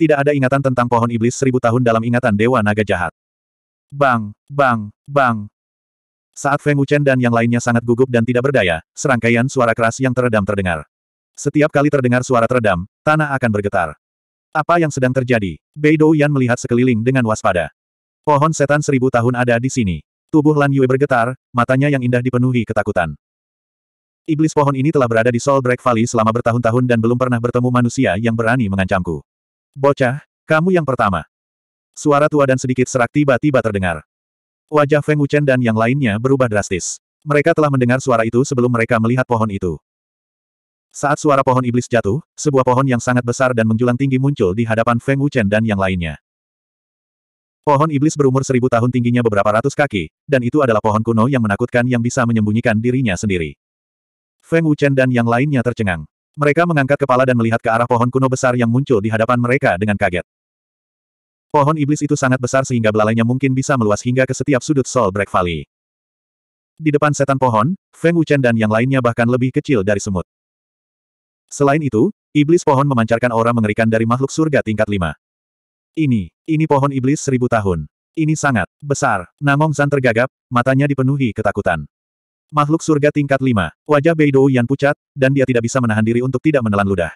Tidak ada ingatan tentang pohon iblis seribu tahun dalam ingatan Dewa Naga Jahat. Bang, bang, bang. Saat Feng Wuchen dan yang lainnya sangat gugup dan tidak berdaya, serangkaian suara keras yang teredam terdengar. Setiap kali terdengar suara teredam, tanah akan bergetar. Apa yang sedang terjadi? Bei Yan melihat sekeliling dengan waspada. Pohon setan seribu tahun ada di sini. Tubuh Lan Yue bergetar, matanya yang indah dipenuhi ketakutan. Iblis pohon ini telah berada di Soul Break Valley selama bertahun-tahun dan belum pernah bertemu manusia yang berani mengancamku. Bocah, kamu yang pertama. Suara tua dan sedikit serak tiba-tiba terdengar. Wajah Feng Wuchen dan yang lainnya berubah drastis. Mereka telah mendengar suara itu sebelum mereka melihat pohon itu. Saat suara pohon iblis jatuh, sebuah pohon yang sangat besar dan menjulang tinggi muncul di hadapan Feng Wuchen dan yang lainnya. Pohon iblis berumur seribu tahun tingginya beberapa ratus kaki, dan itu adalah pohon kuno yang menakutkan yang bisa menyembunyikan dirinya sendiri. Feng Wuchen dan yang lainnya tercengang. Mereka mengangkat kepala dan melihat ke arah pohon kuno besar yang muncul di hadapan mereka dengan kaget. Pohon iblis itu sangat besar sehingga belalainya mungkin bisa meluas hingga ke setiap sudut Soul Break Valley. Di depan setan pohon, Feng Wuchen dan yang lainnya bahkan lebih kecil dari semut. Selain itu, iblis pohon memancarkan aura mengerikan dari makhluk surga tingkat 5. Ini, ini pohon iblis seribu tahun. Ini sangat besar. Namong San tergagap, matanya dipenuhi ketakutan. Makhluk surga tingkat 5, wajah Beidou Yan pucat, dan dia tidak bisa menahan diri untuk tidak menelan ludah.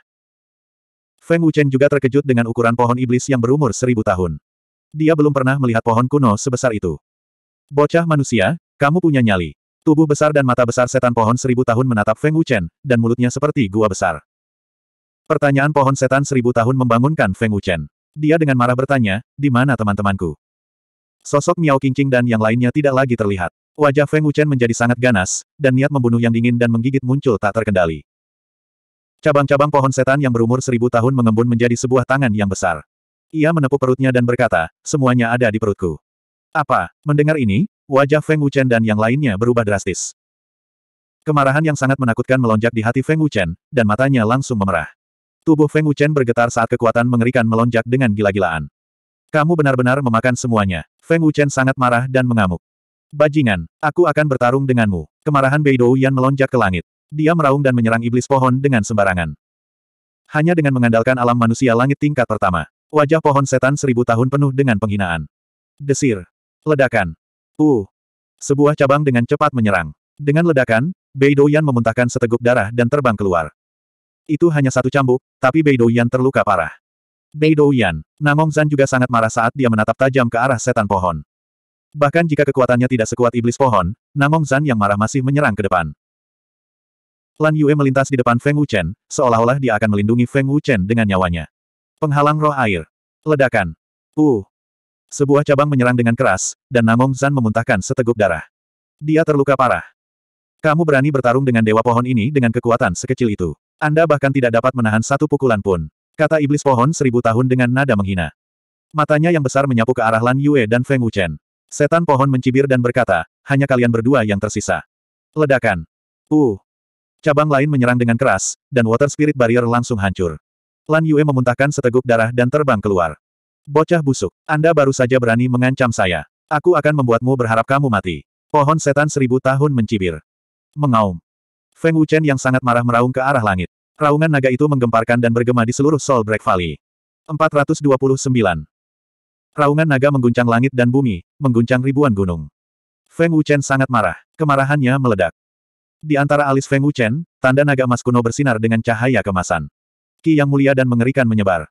Feng Wuchen juga terkejut dengan ukuran pohon iblis yang berumur seribu tahun. Dia belum pernah melihat pohon kuno sebesar itu. Bocah manusia, kamu punya nyali. Tubuh besar dan mata besar setan pohon seribu tahun menatap Feng Wuchen, dan mulutnya seperti gua besar. Pertanyaan pohon setan seribu tahun membangunkan Feng Wuchen. Dia dengan marah bertanya, di mana teman-temanku? Sosok Miao Qingqing dan yang lainnya tidak lagi terlihat. Wajah Feng Wuchen menjadi sangat ganas, dan niat membunuh yang dingin dan menggigit muncul tak terkendali. Cabang-cabang pohon setan yang berumur seribu tahun mengembun menjadi sebuah tangan yang besar. Ia menepuk perutnya dan berkata, semuanya ada di perutku. Apa? Mendengar ini, wajah Feng Wuchen dan yang lainnya berubah drastis. Kemarahan yang sangat menakutkan melonjak di hati Feng Wuchen, dan matanya langsung memerah. Tubuh Feng Wuchen bergetar saat kekuatan mengerikan melonjak dengan gila-gilaan. Kamu benar-benar memakan semuanya. Feng Wuchen sangat marah dan mengamuk. Bajingan, aku akan bertarung denganmu. Kemarahan Beidou Yan melonjak ke langit. Dia meraung dan menyerang iblis pohon dengan sembarangan. Hanya dengan mengandalkan alam manusia langit tingkat pertama, wajah pohon setan seribu tahun penuh dengan penghinaan. Desir. Ledakan. Uh. Sebuah cabang dengan cepat menyerang. Dengan ledakan, Bei Douyan memuntahkan seteguk darah dan terbang keluar. Itu hanya satu cambuk, tapi Bei Douyan terluka parah. Bei Douyan, Namong Zan juga sangat marah saat dia menatap tajam ke arah setan pohon. Bahkan jika kekuatannya tidak sekuat iblis pohon, Namong Zan yang marah masih menyerang ke depan. Lan Yue melintas di depan Feng Wuchen, seolah-olah dia akan melindungi Feng Wuchen dengan nyawanya. Penghalang roh air. Ledakan. Uh. Sebuah cabang menyerang dengan keras, dan Namong Zan memuntahkan seteguk darah. Dia terluka parah. Kamu berani bertarung dengan dewa pohon ini dengan kekuatan sekecil itu. Anda bahkan tidak dapat menahan satu pukulan pun. Kata iblis pohon seribu tahun dengan nada menghina. Matanya yang besar menyapu ke arah Lan Yue dan Feng Wuchen. Setan pohon mencibir dan berkata, hanya kalian berdua yang tersisa. Ledakan. Uh. Cabang lain menyerang dengan keras, dan Water Spirit Barrier langsung hancur. Lan Yue memuntahkan seteguk darah dan terbang keluar. Bocah busuk, Anda baru saja berani mengancam saya. Aku akan membuatmu berharap kamu mati. Pohon setan seribu tahun mencibir. Mengaum. Feng Wuchen yang sangat marah meraung ke arah langit. Raungan naga itu menggemparkan dan bergema di seluruh Soul Break Valley. 429. Raungan naga mengguncang langit dan bumi, mengguncang ribuan gunung. Feng Wuchen sangat marah. Kemarahannya meledak. Di antara alis Feng Wuchen, tanda naga emas kuno bersinar dengan cahaya kemasan. Ki yang mulia dan mengerikan menyebar.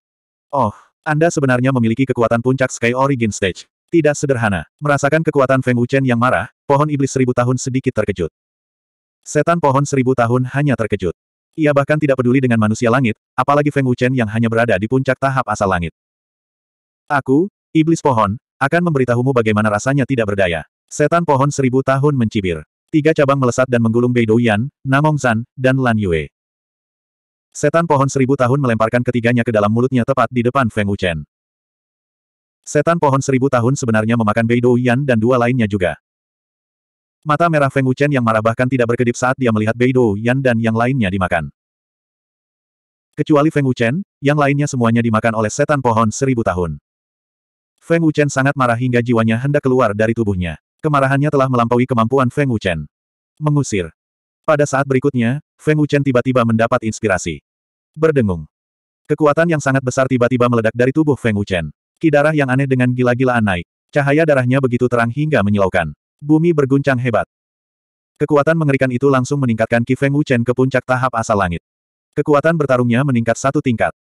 Oh, Anda sebenarnya memiliki kekuatan puncak Sky Origin Stage. Tidak sederhana. Merasakan kekuatan Feng Wuchen yang marah, pohon iblis seribu tahun sedikit terkejut. Setan pohon seribu tahun hanya terkejut. Ia bahkan tidak peduli dengan manusia langit, apalagi Feng Wuchen yang hanya berada di puncak tahap asal langit. Aku, iblis pohon, akan memberitahumu bagaimana rasanya tidak berdaya. Setan pohon seribu tahun mencibir. Tiga cabang melesat dan menggulung Bei Douyan, Namong San, dan Lan Yue. Setan pohon seribu tahun melemparkan ketiganya ke dalam mulutnya tepat di depan Feng Wuchen. Setan pohon seribu tahun sebenarnya memakan Bei Douyan dan dua lainnya juga. Mata merah Feng Wuchen yang marah bahkan tidak berkedip saat dia melihat Bei Douyan dan yang lainnya dimakan. Kecuali Feng Wuchen, yang lainnya semuanya dimakan oleh setan pohon seribu tahun. Feng Wuchen sangat marah hingga jiwanya hendak keluar dari tubuhnya. Kemarahannya telah melampaui kemampuan Feng Wuchen. Mengusir. Pada saat berikutnya, Feng Wuchen tiba-tiba mendapat inspirasi. Berdengung. Kekuatan yang sangat besar tiba-tiba meledak dari tubuh Feng Wuchen. Kidarah yang aneh dengan gila-gilaan naik. Cahaya darahnya begitu terang hingga menyilaukan. Bumi berguncang hebat. Kekuatan mengerikan itu langsung meningkatkan Ki Feng Wuchen ke puncak tahap asal langit. Kekuatan bertarungnya meningkat satu tingkat.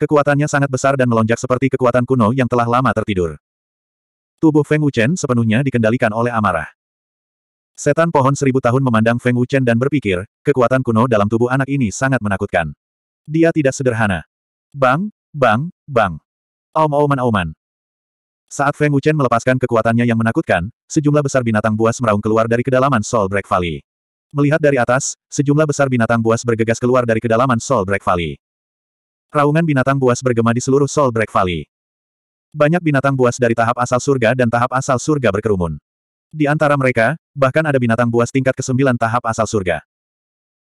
Kekuatannya sangat besar dan melonjak seperti kekuatan kuno yang telah lama tertidur. Tubuh Feng Wuchen sepenuhnya dikendalikan oleh amarah. Setan pohon seribu tahun memandang Feng Wuchen dan berpikir, kekuatan kuno dalam tubuh anak ini sangat menakutkan. Dia tidak sederhana. Bang, bang, bang. Om Oman Oman. Saat Feng Wuchen melepaskan kekuatannya yang menakutkan, sejumlah besar binatang buas meraung keluar dari kedalaman Soul Break Valley. Melihat dari atas, sejumlah besar binatang buas bergegas keluar dari kedalaman Soul Break Valley. Raungan binatang buas bergema di seluruh Soul Break Valley. Banyak binatang buas dari tahap asal surga dan tahap asal surga berkerumun. Di antara mereka, bahkan ada binatang buas tingkat ke-9 tahap asal surga.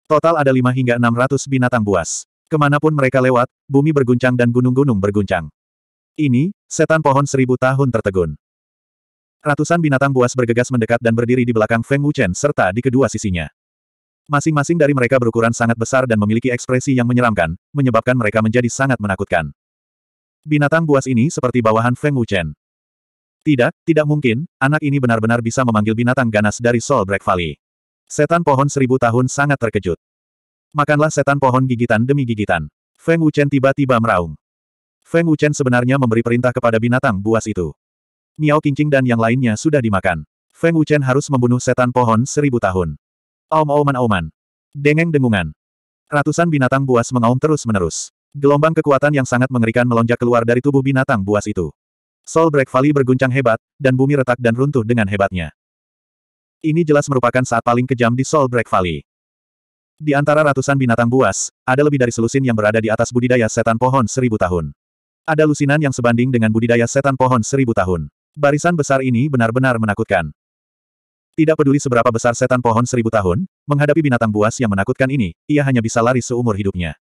Total ada 5 hingga 600 binatang buas. Kemanapun mereka lewat, bumi berguncang dan gunung-gunung berguncang. Ini, setan pohon seribu tahun tertegun. Ratusan binatang buas bergegas mendekat dan berdiri di belakang Feng Wuchen serta di kedua sisinya. Masing-masing dari mereka berukuran sangat besar dan memiliki ekspresi yang menyeramkan, menyebabkan mereka menjadi sangat menakutkan. Binatang buas ini seperti bawahan Feng Wuchen. Tidak, tidak mungkin, anak ini benar-benar bisa memanggil binatang ganas dari Soul Break Valley. Setan pohon seribu tahun sangat terkejut. Makanlah setan pohon gigitan demi gigitan. Feng Wuchen tiba-tiba meraung. Feng Wuchen sebenarnya memberi perintah kepada binatang buas itu. Miao Qingqing dan yang lainnya sudah dimakan. Feng Wuchen harus membunuh setan pohon seribu tahun. Aum-auman-auman. Dengeng dengungan. Ratusan binatang buas mengaum terus-menerus. Gelombang kekuatan yang sangat mengerikan melonjak keluar dari tubuh binatang buas itu. Soul Break Valley berguncang hebat, dan bumi retak dan runtuh dengan hebatnya. Ini jelas merupakan saat paling kejam di Soul Break Valley. Di antara ratusan binatang buas, ada lebih dari selusin yang berada di atas budidaya setan pohon seribu tahun. Ada lusinan yang sebanding dengan budidaya setan pohon seribu tahun. Barisan besar ini benar-benar menakutkan. Tidak peduli seberapa besar setan pohon seribu tahun, menghadapi binatang buas yang menakutkan ini, ia hanya bisa lari seumur hidupnya.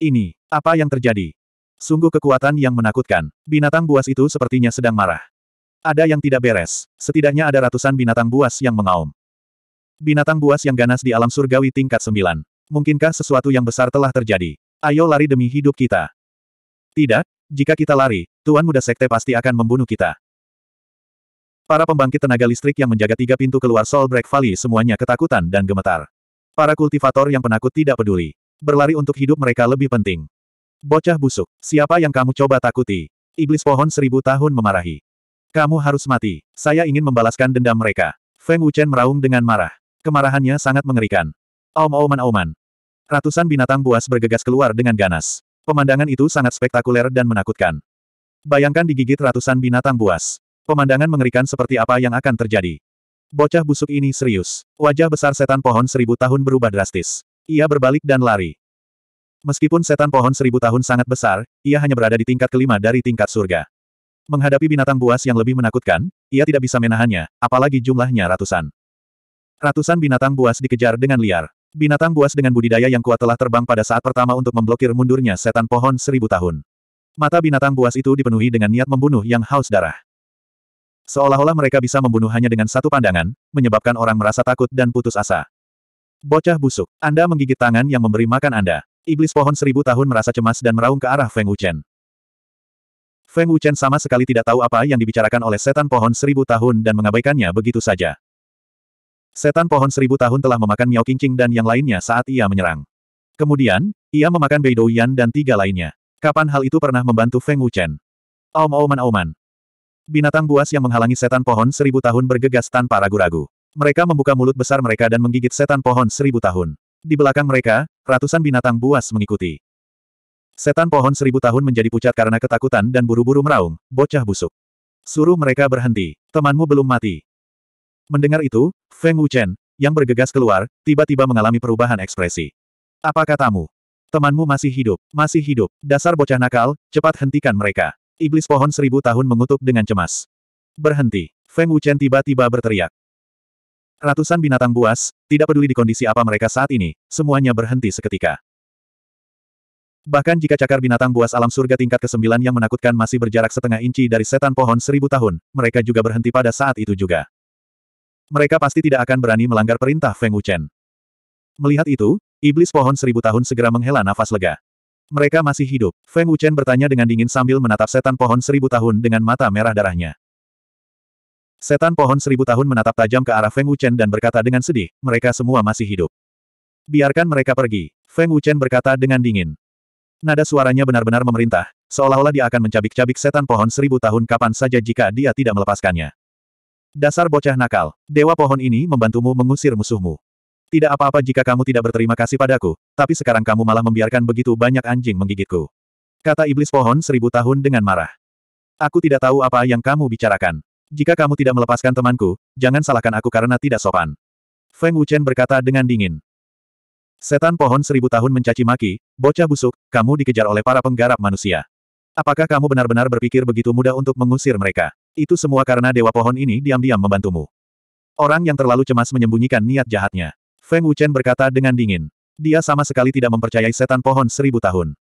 Ini, apa yang terjadi? Sungguh kekuatan yang menakutkan. Binatang buas itu sepertinya sedang marah. Ada yang tidak beres. Setidaknya ada ratusan binatang buas yang mengaum. Binatang buas yang ganas di alam surgawi tingkat 9. Mungkinkah sesuatu yang besar telah terjadi? Ayo lari demi hidup kita. Tidak, jika kita lari, Tuan Muda Sekte pasti akan membunuh kita. Para pembangkit tenaga listrik yang menjaga tiga pintu keluar Soul Break Valley semuanya ketakutan dan gemetar. Para kultivator yang penakut tidak peduli. Berlari untuk hidup mereka lebih penting. Bocah busuk, siapa yang kamu coba takuti? Iblis pohon seribu tahun memarahi. Kamu harus mati. Saya ingin membalaskan dendam mereka. Feng Wuchen meraung dengan marah. Kemarahannya sangat mengerikan. Aum-auman-auman. Ratusan binatang buas bergegas keluar dengan ganas. Pemandangan itu sangat spektakuler dan menakutkan. Bayangkan digigit ratusan binatang buas. Pemandangan mengerikan seperti apa yang akan terjadi. Bocah busuk ini serius. Wajah besar setan pohon seribu tahun berubah drastis. Ia berbalik dan lari. Meskipun setan pohon seribu tahun sangat besar, ia hanya berada di tingkat kelima dari tingkat surga. Menghadapi binatang buas yang lebih menakutkan, ia tidak bisa menahannya, apalagi jumlahnya ratusan. Ratusan binatang buas dikejar dengan liar. Binatang buas dengan budidaya yang kuat telah terbang pada saat pertama untuk memblokir mundurnya setan pohon seribu tahun. Mata binatang buas itu dipenuhi dengan niat membunuh yang haus darah. Seolah-olah mereka bisa membunuh hanya dengan satu pandangan, menyebabkan orang merasa takut dan putus asa. Bocah busuk. Anda menggigit tangan yang memberi makan Anda. Iblis pohon seribu tahun merasa cemas dan meraung ke arah Feng Wuchen. Feng Wuchen sama sekali tidak tahu apa yang dibicarakan oleh setan pohon seribu tahun dan mengabaikannya begitu saja. Setan pohon seribu tahun telah memakan Miao Qingqing dan yang lainnya saat ia menyerang. Kemudian, ia memakan Bei Douyan dan tiga lainnya. Kapan hal itu pernah membantu Feng Wuchen? Om Oman Oman. Binatang buas yang menghalangi setan pohon seribu tahun bergegas tanpa ragu-ragu. Mereka membuka mulut besar mereka dan menggigit setan pohon seribu tahun. Di belakang mereka, ratusan binatang buas mengikuti. Setan pohon seribu tahun menjadi pucat karena ketakutan dan buru-buru meraung, bocah busuk. Suruh mereka berhenti, temanmu belum mati. Mendengar itu, Feng Wuchen, yang bergegas keluar, tiba-tiba mengalami perubahan ekspresi. Apa katamu? Temanmu masih hidup, masih hidup. Dasar bocah nakal, cepat hentikan mereka. Iblis pohon seribu tahun mengutuk dengan cemas. Berhenti. Feng Wuchen tiba-tiba berteriak. Ratusan binatang buas, tidak peduli di kondisi apa mereka saat ini, semuanya berhenti seketika. Bahkan jika cakar binatang buas alam surga tingkat ke-9 yang menakutkan masih berjarak setengah inci dari setan pohon seribu tahun, mereka juga berhenti pada saat itu juga. Mereka pasti tidak akan berani melanggar perintah Feng Wuchen. Melihat itu, iblis pohon seribu tahun segera menghela nafas lega. Mereka masih hidup. Feng Wuchen bertanya dengan dingin sambil menatap setan pohon seribu tahun dengan mata merah darahnya. Setan pohon seribu tahun menatap tajam ke arah Feng Wuchen dan berkata dengan sedih, mereka semua masih hidup. Biarkan mereka pergi, Feng Wuchen berkata dengan dingin. Nada suaranya benar-benar memerintah, seolah-olah dia akan mencabik-cabik setan pohon seribu tahun kapan saja jika dia tidak melepaskannya. Dasar bocah nakal, dewa pohon ini membantumu mengusir musuhmu. Tidak apa-apa jika kamu tidak berterima kasih padaku, tapi sekarang kamu malah membiarkan begitu banyak anjing menggigitku. Kata iblis pohon seribu tahun dengan marah. Aku tidak tahu apa yang kamu bicarakan. Jika kamu tidak melepaskan temanku, jangan salahkan aku karena tidak sopan. Feng Wuchen berkata dengan dingin. Setan pohon seribu tahun mencaci maki, bocah busuk, kamu dikejar oleh para penggarap manusia. Apakah kamu benar-benar berpikir begitu mudah untuk mengusir mereka? Itu semua karena dewa pohon ini diam-diam membantumu. Orang yang terlalu cemas menyembunyikan niat jahatnya. Feng Wuchen berkata dengan dingin. Dia sama sekali tidak mempercayai setan pohon seribu tahun.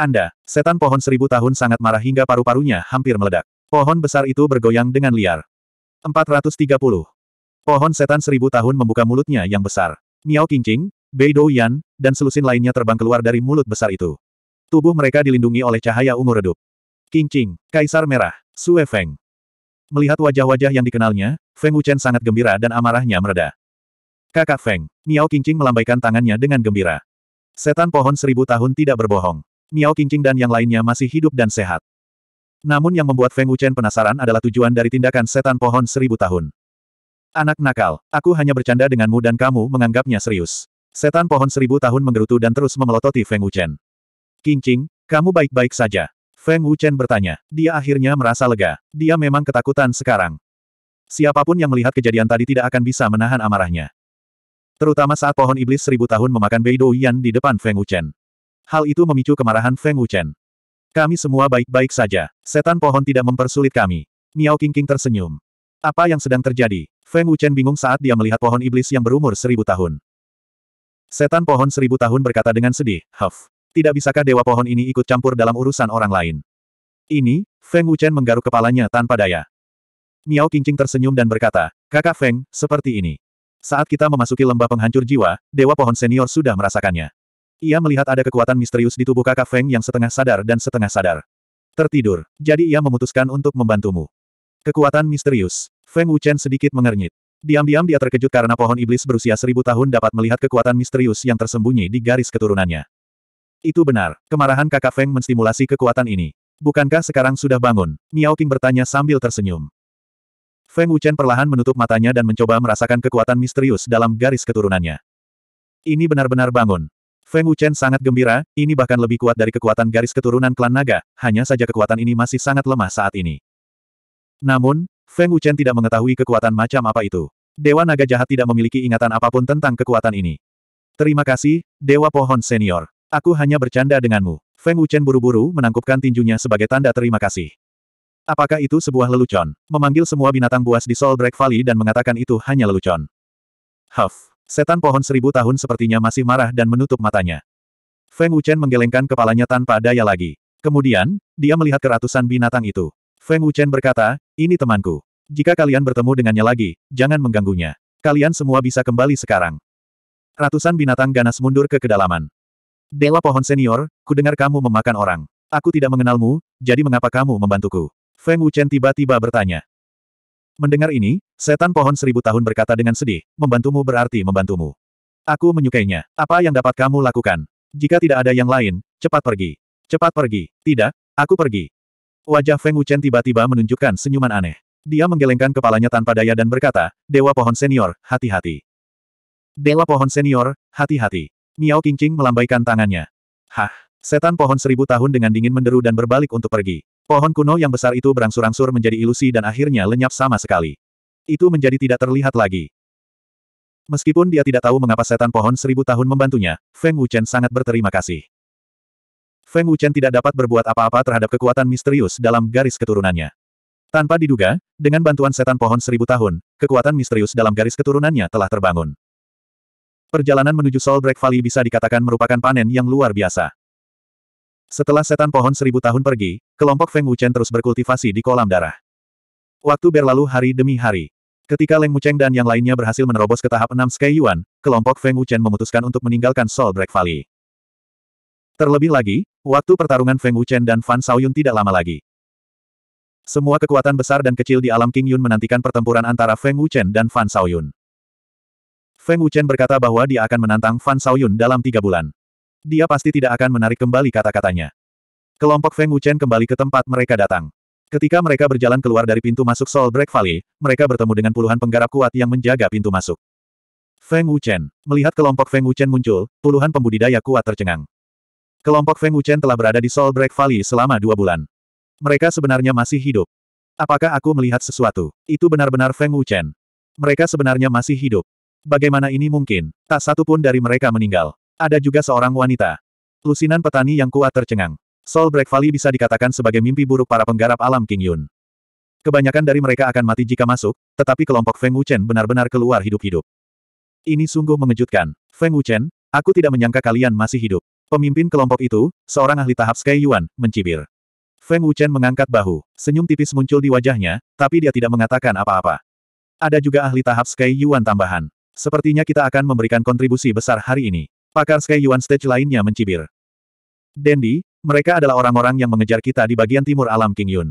Anda, setan pohon seribu tahun sangat marah hingga paru-parunya hampir meledak. Pohon besar itu bergoyang dengan liar. 430. Pohon setan seribu tahun membuka mulutnya yang besar. Miao Qingqing, Bei Douyan, dan selusin lainnya terbang keluar dari mulut besar itu. Tubuh mereka dilindungi oleh cahaya ungu redup. Qingqing, Kaisar Merah, Sue Feng. Melihat wajah-wajah yang dikenalnya, Feng Wuchen sangat gembira dan amarahnya mereda. Kakak Feng, Miao Qingqing melambaikan tangannya dengan gembira. Setan pohon seribu tahun tidak berbohong. Miao Qingqing dan yang lainnya masih hidup dan sehat. Namun yang membuat Feng Wuchen penasaran adalah tujuan dari tindakan setan pohon seribu tahun. Anak nakal, aku hanya bercanda denganmu dan kamu menganggapnya serius. Setan pohon seribu tahun menggerutu dan terus memelototi Feng Wuchen. Kincing, kamu baik-baik saja. Feng Wuchen bertanya. Dia akhirnya merasa lega. Dia memang ketakutan sekarang. Siapapun yang melihat kejadian tadi tidak akan bisa menahan amarahnya. Terutama saat pohon iblis seribu tahun memakan Bei Yan di depan Feng Wuchen. Hal itu memicu kemarahan Feng Wuchen. Kami semua baik-baik saja. Setan pohon tidak mempersulit kami. Miao King tersenyum. Apa yang sedang terjadi? Feng Wuchen bingung saat dia melihat pohon iblis yang berumur seribu tahun. Setan pohon seribu tahun berkata dengan sedih, Huff. Tidak bisakah dewa pohon ini ikut campur dalam urusan orang lain? Ini, Feng Wuchen menggaruk kepalanya tanpa daya. Miao King tersenyum dan berkata, Kakak Feng, seperti ini. Saat kita memasuki lembah penghancur jiwa, Dewa Pohon Senior sudah merasakannya. Ia melihat ada kekuatan misterius di tubuh kakak Feng yang setengah sadar dan setengah sadar. Tertidur. Jadi ia memutuskan untuk membantumu. Kekuatan misterius. Feng Wuchen sedikit mengernyit. Diam-diam dia terkejut karena pohon iblis berusia seribu tahun dapat melihat kekuatan misterius yang tersembunyi di garis keturunannya. Itu benar. Kemarahan kakak Feng menstimulasi kekuatan ini. Bukankah sekarang sudah bangun? Miao King bertanya sambil tersenyum. Feng Wuchen perlahan menutup matanya dan mencoba merasakan kekuatan misterius dalam garis keturunannya. Ini benar-benar bangun. Feng Wuchen sangat gembira, ini bahkan lebih kuat dari kekuatan garis keturunan klan naga, hanya saja kekuatan ini masih sangat lemah saat ini. Namun, Feng Wuchen tidak mengetahui kekuatan macam apa itu. Dewa naga jahat tidak memiliki ingatan apapun tentang kekuatan ini. Terima kasih, Dewa Pohon Senior. Aku hanya bercanda denganmu. Feng Wuchen buru-buru menangkupkan tinjunya sebagai tanda terima kasih. Apakah itu sebuah lelucon? Memanggil semua binatang buas di Soul Break Valley dan mengatakan itu hanya lelucon. Huff. Setan pohon seribu tahun sepertinya masih marah dan menutup matanya. Feng Wuchen menggelengkan kepalanya tanpa daya lagi. Kemudian, dia melihat keratusan binatang itu. Feng Wuchen berkata, ini temanku. Jika kalian bertemu dengannya lagi, jangan mengganggunya. Kalian semua bisa kembali sekarang. Ratusan binatang ganas mundur ke kedalaman. Dewa pohon senior, kudengar kamu memakan orang. Aku tidak mengenalmu, jadi mengapa kamu membantuku? Feng Wuchen tiba-tiba bertanya. Mendengar ini, setan pohon seribu tahun berkata dengan sedih, membantumu berarti membantumu. Aku menyukainya. Apa yang dapat kamu lakukan? Jika tidak ada yang lain, cepat pergi. Cepat pergi. Tidak, aku pergi. Wajah Feng Wuchen tiba-tiba menunjukkan senyuman aneh. Dia menggelengkan kepalanya tanpa daya dan berkata, Dewa Pohon Senior, hati-hati. Dewa Pohon Senior, hati-hati. Miao Qingqing melambaikan tangannya. Hah, setan pohon seribu tahun dengan dingin menderu dan berbalik untuk pergi. Pohon kuno yang besar itu berangsur-angsur menjadi ilusi dan akhirnya lenyap sama sekali. Itu menjadi tidak terlihat lagi. Meskipun dia tidak tahu mengapa setan pohon seribu tahun membantunya, Feng Wuchen sangat berterima kasih. Feng Wuchen tidak dapat berbuat apa-apa terhadap kekuatan misterius dalam garis keturunannya. Tanpa diduga, dengan bantuan setan pohon seribu tahun, kekuatan misterius dalam garis keturunannya telah terbangun. Perjalanan menuju Break Valley bisa dikatakan merupakan panen yang luar biasa. Setelah setan pohon seribu tahun pergi, kelompok Feng Wuchen terus berkultivasi di kolam darah. Waktu berlalu hari demi hari. Ketika Leng Mucheng dan yang lainnya berhasil menerobos ke tahap 6 Sky Yuan, kelompok Feng Wuchen memutuskan untuk meninggalkan Soul Break Valley. Terlebih lagi, waktu pertarungan Feng Wuchen dan Fan Saoyun tidak lama lagi. Semua kekuatan besar dan kecil di alam King Yun menantikan pertempuran antara Feng Wuchen dan Fan Saoyun. Feng Wuchen berkata bahwa dia akan menantang Fan Saoyun dalam tiga bulan dia pasti tidak akan menarik kembali kata-katanya. Kelompok Feng Wuchen kembali ke tempat mereka datang. Ketika mereka berjalan keluar dari pintu masuk Soul Break Valley, mereka bertemu dengan puluhan penggarap kuat yang menjaga pintu masuk. Feng Wuchen. Melihat kelompok Feng Wuchen muncul, puluhan pembudidaya kuat tercengang. Kelompok Feng Wuchen telah berada di Soul Break Valley selama dua bulan. Mereka sebenarnya masih hidup. Apakah aku melihat sesuatu? Itu benar-benar Feng Wuchen. Mereka sebenarnya masih hidup. Bagaimana ini mungkin? Tak satu pun dari mereka meninggal. Ada juga seorang wanita. Lusinan petani yang kuat tercengang. Soul Break Valley bisa dikatakan sebagai mimpi buruk para penggarap alam King Yun. Kebanyakan dari mereka akan mati jika masuk, tetapi kelompok Feng Wuchen benar-benar keluar hidup-hidup. Ini sungguh mengejutkan. Feng Wuchen, aku tidak menyangka kalian masih hidup. Pemimpin kelompok itu, seorang ahli tahap Sky Yuan, mencibir. Feng Wuchen mengangkat bahu. Senyum tipis muncul di wajahnya, tapi dia tidak mengatakan apa-apa. Ada juga ahli tahap Sky Yuan tambahan. Sepertinya kita akan memberikan kontribusi besar hari ini. Pakar Sky Yuan stage lainnya mencibir. Dendi, mereka adalah orang-orang yang mengejar kita di bagian timur alam King Yun.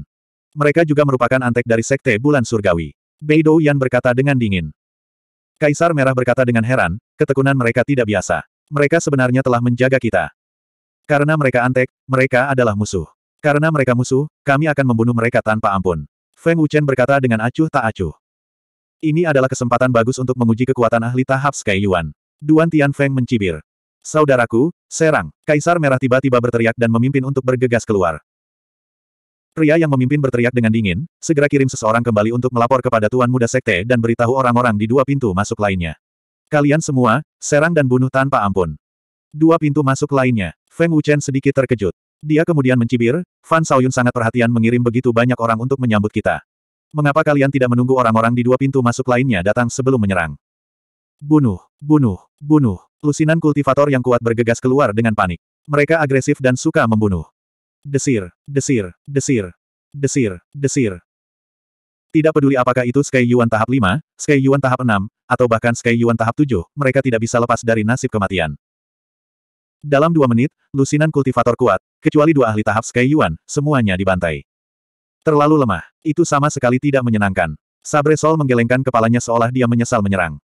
Mereka juga merupakan antek dari Sekte Bulan Surgawi. Beidou Yan berkata dengan dingin. Kaisar Merah berkata dengan heran, ketekunan mereka tidak biasa. Mereka sebenarnya telah menjaga kita. Karena mereka antek, mereka adalah musuh. Karena mereka musuh, kami akan membunuh mereka tanpa ampun. Feng Wuchen berkata dengan acuh tak acuh. Ini adalah kesempatan bagus untuk menguji kekuatan ahli tahap Sky Yuan. Duan Feng mencibir. Saudaraku, serang! Kaisar Merah tiba-tiba berteriak dan memimpin untuk bergegas keluar. Pria yang memimpin berteriak dengan dingin, segera kirim seseorang kembali untuk melapor kepada Tuan Muda Sekte dan beritahu orang-orang di dua pintu masuk lainnya. Kalian semua, serang dan bunuh tanpa ampun. Dua pintu masuk lainnya, Feng Wuchen sedikit terkejut. Dia kemudian mencibir, Fan Saoyun sangat perhatian mengirim begitu banyak orang untuk menyambut kita. Mengapa kalian tidak menunggu orang-orang di dua pintu masuk lainnya datang sebelum menyerang? Bunuh, bunuh, bunuh. Lusinan kultivator yang kuat bergegas keluar dengan panik. Mereka agresif dan suka membunuh. Desir, desir, desir, desir, desir. Tidak peduli apakah itu Sky Yuan tahap 5, Sky Yuan tahap 6, atau bahkan Sky Yuan tahap 7, mereka tidak bisa lepas dari nasib kematian. Dalam dua menit, lusinan kultivator kuat, kecuali dua ahli tahap Sky Yuan, semuanya dibantai. Terlalu lemah, itu sama sekali tidak menyenangkan. Sabresol menggelengkan kepalanya seolah dia menyesal menyerang.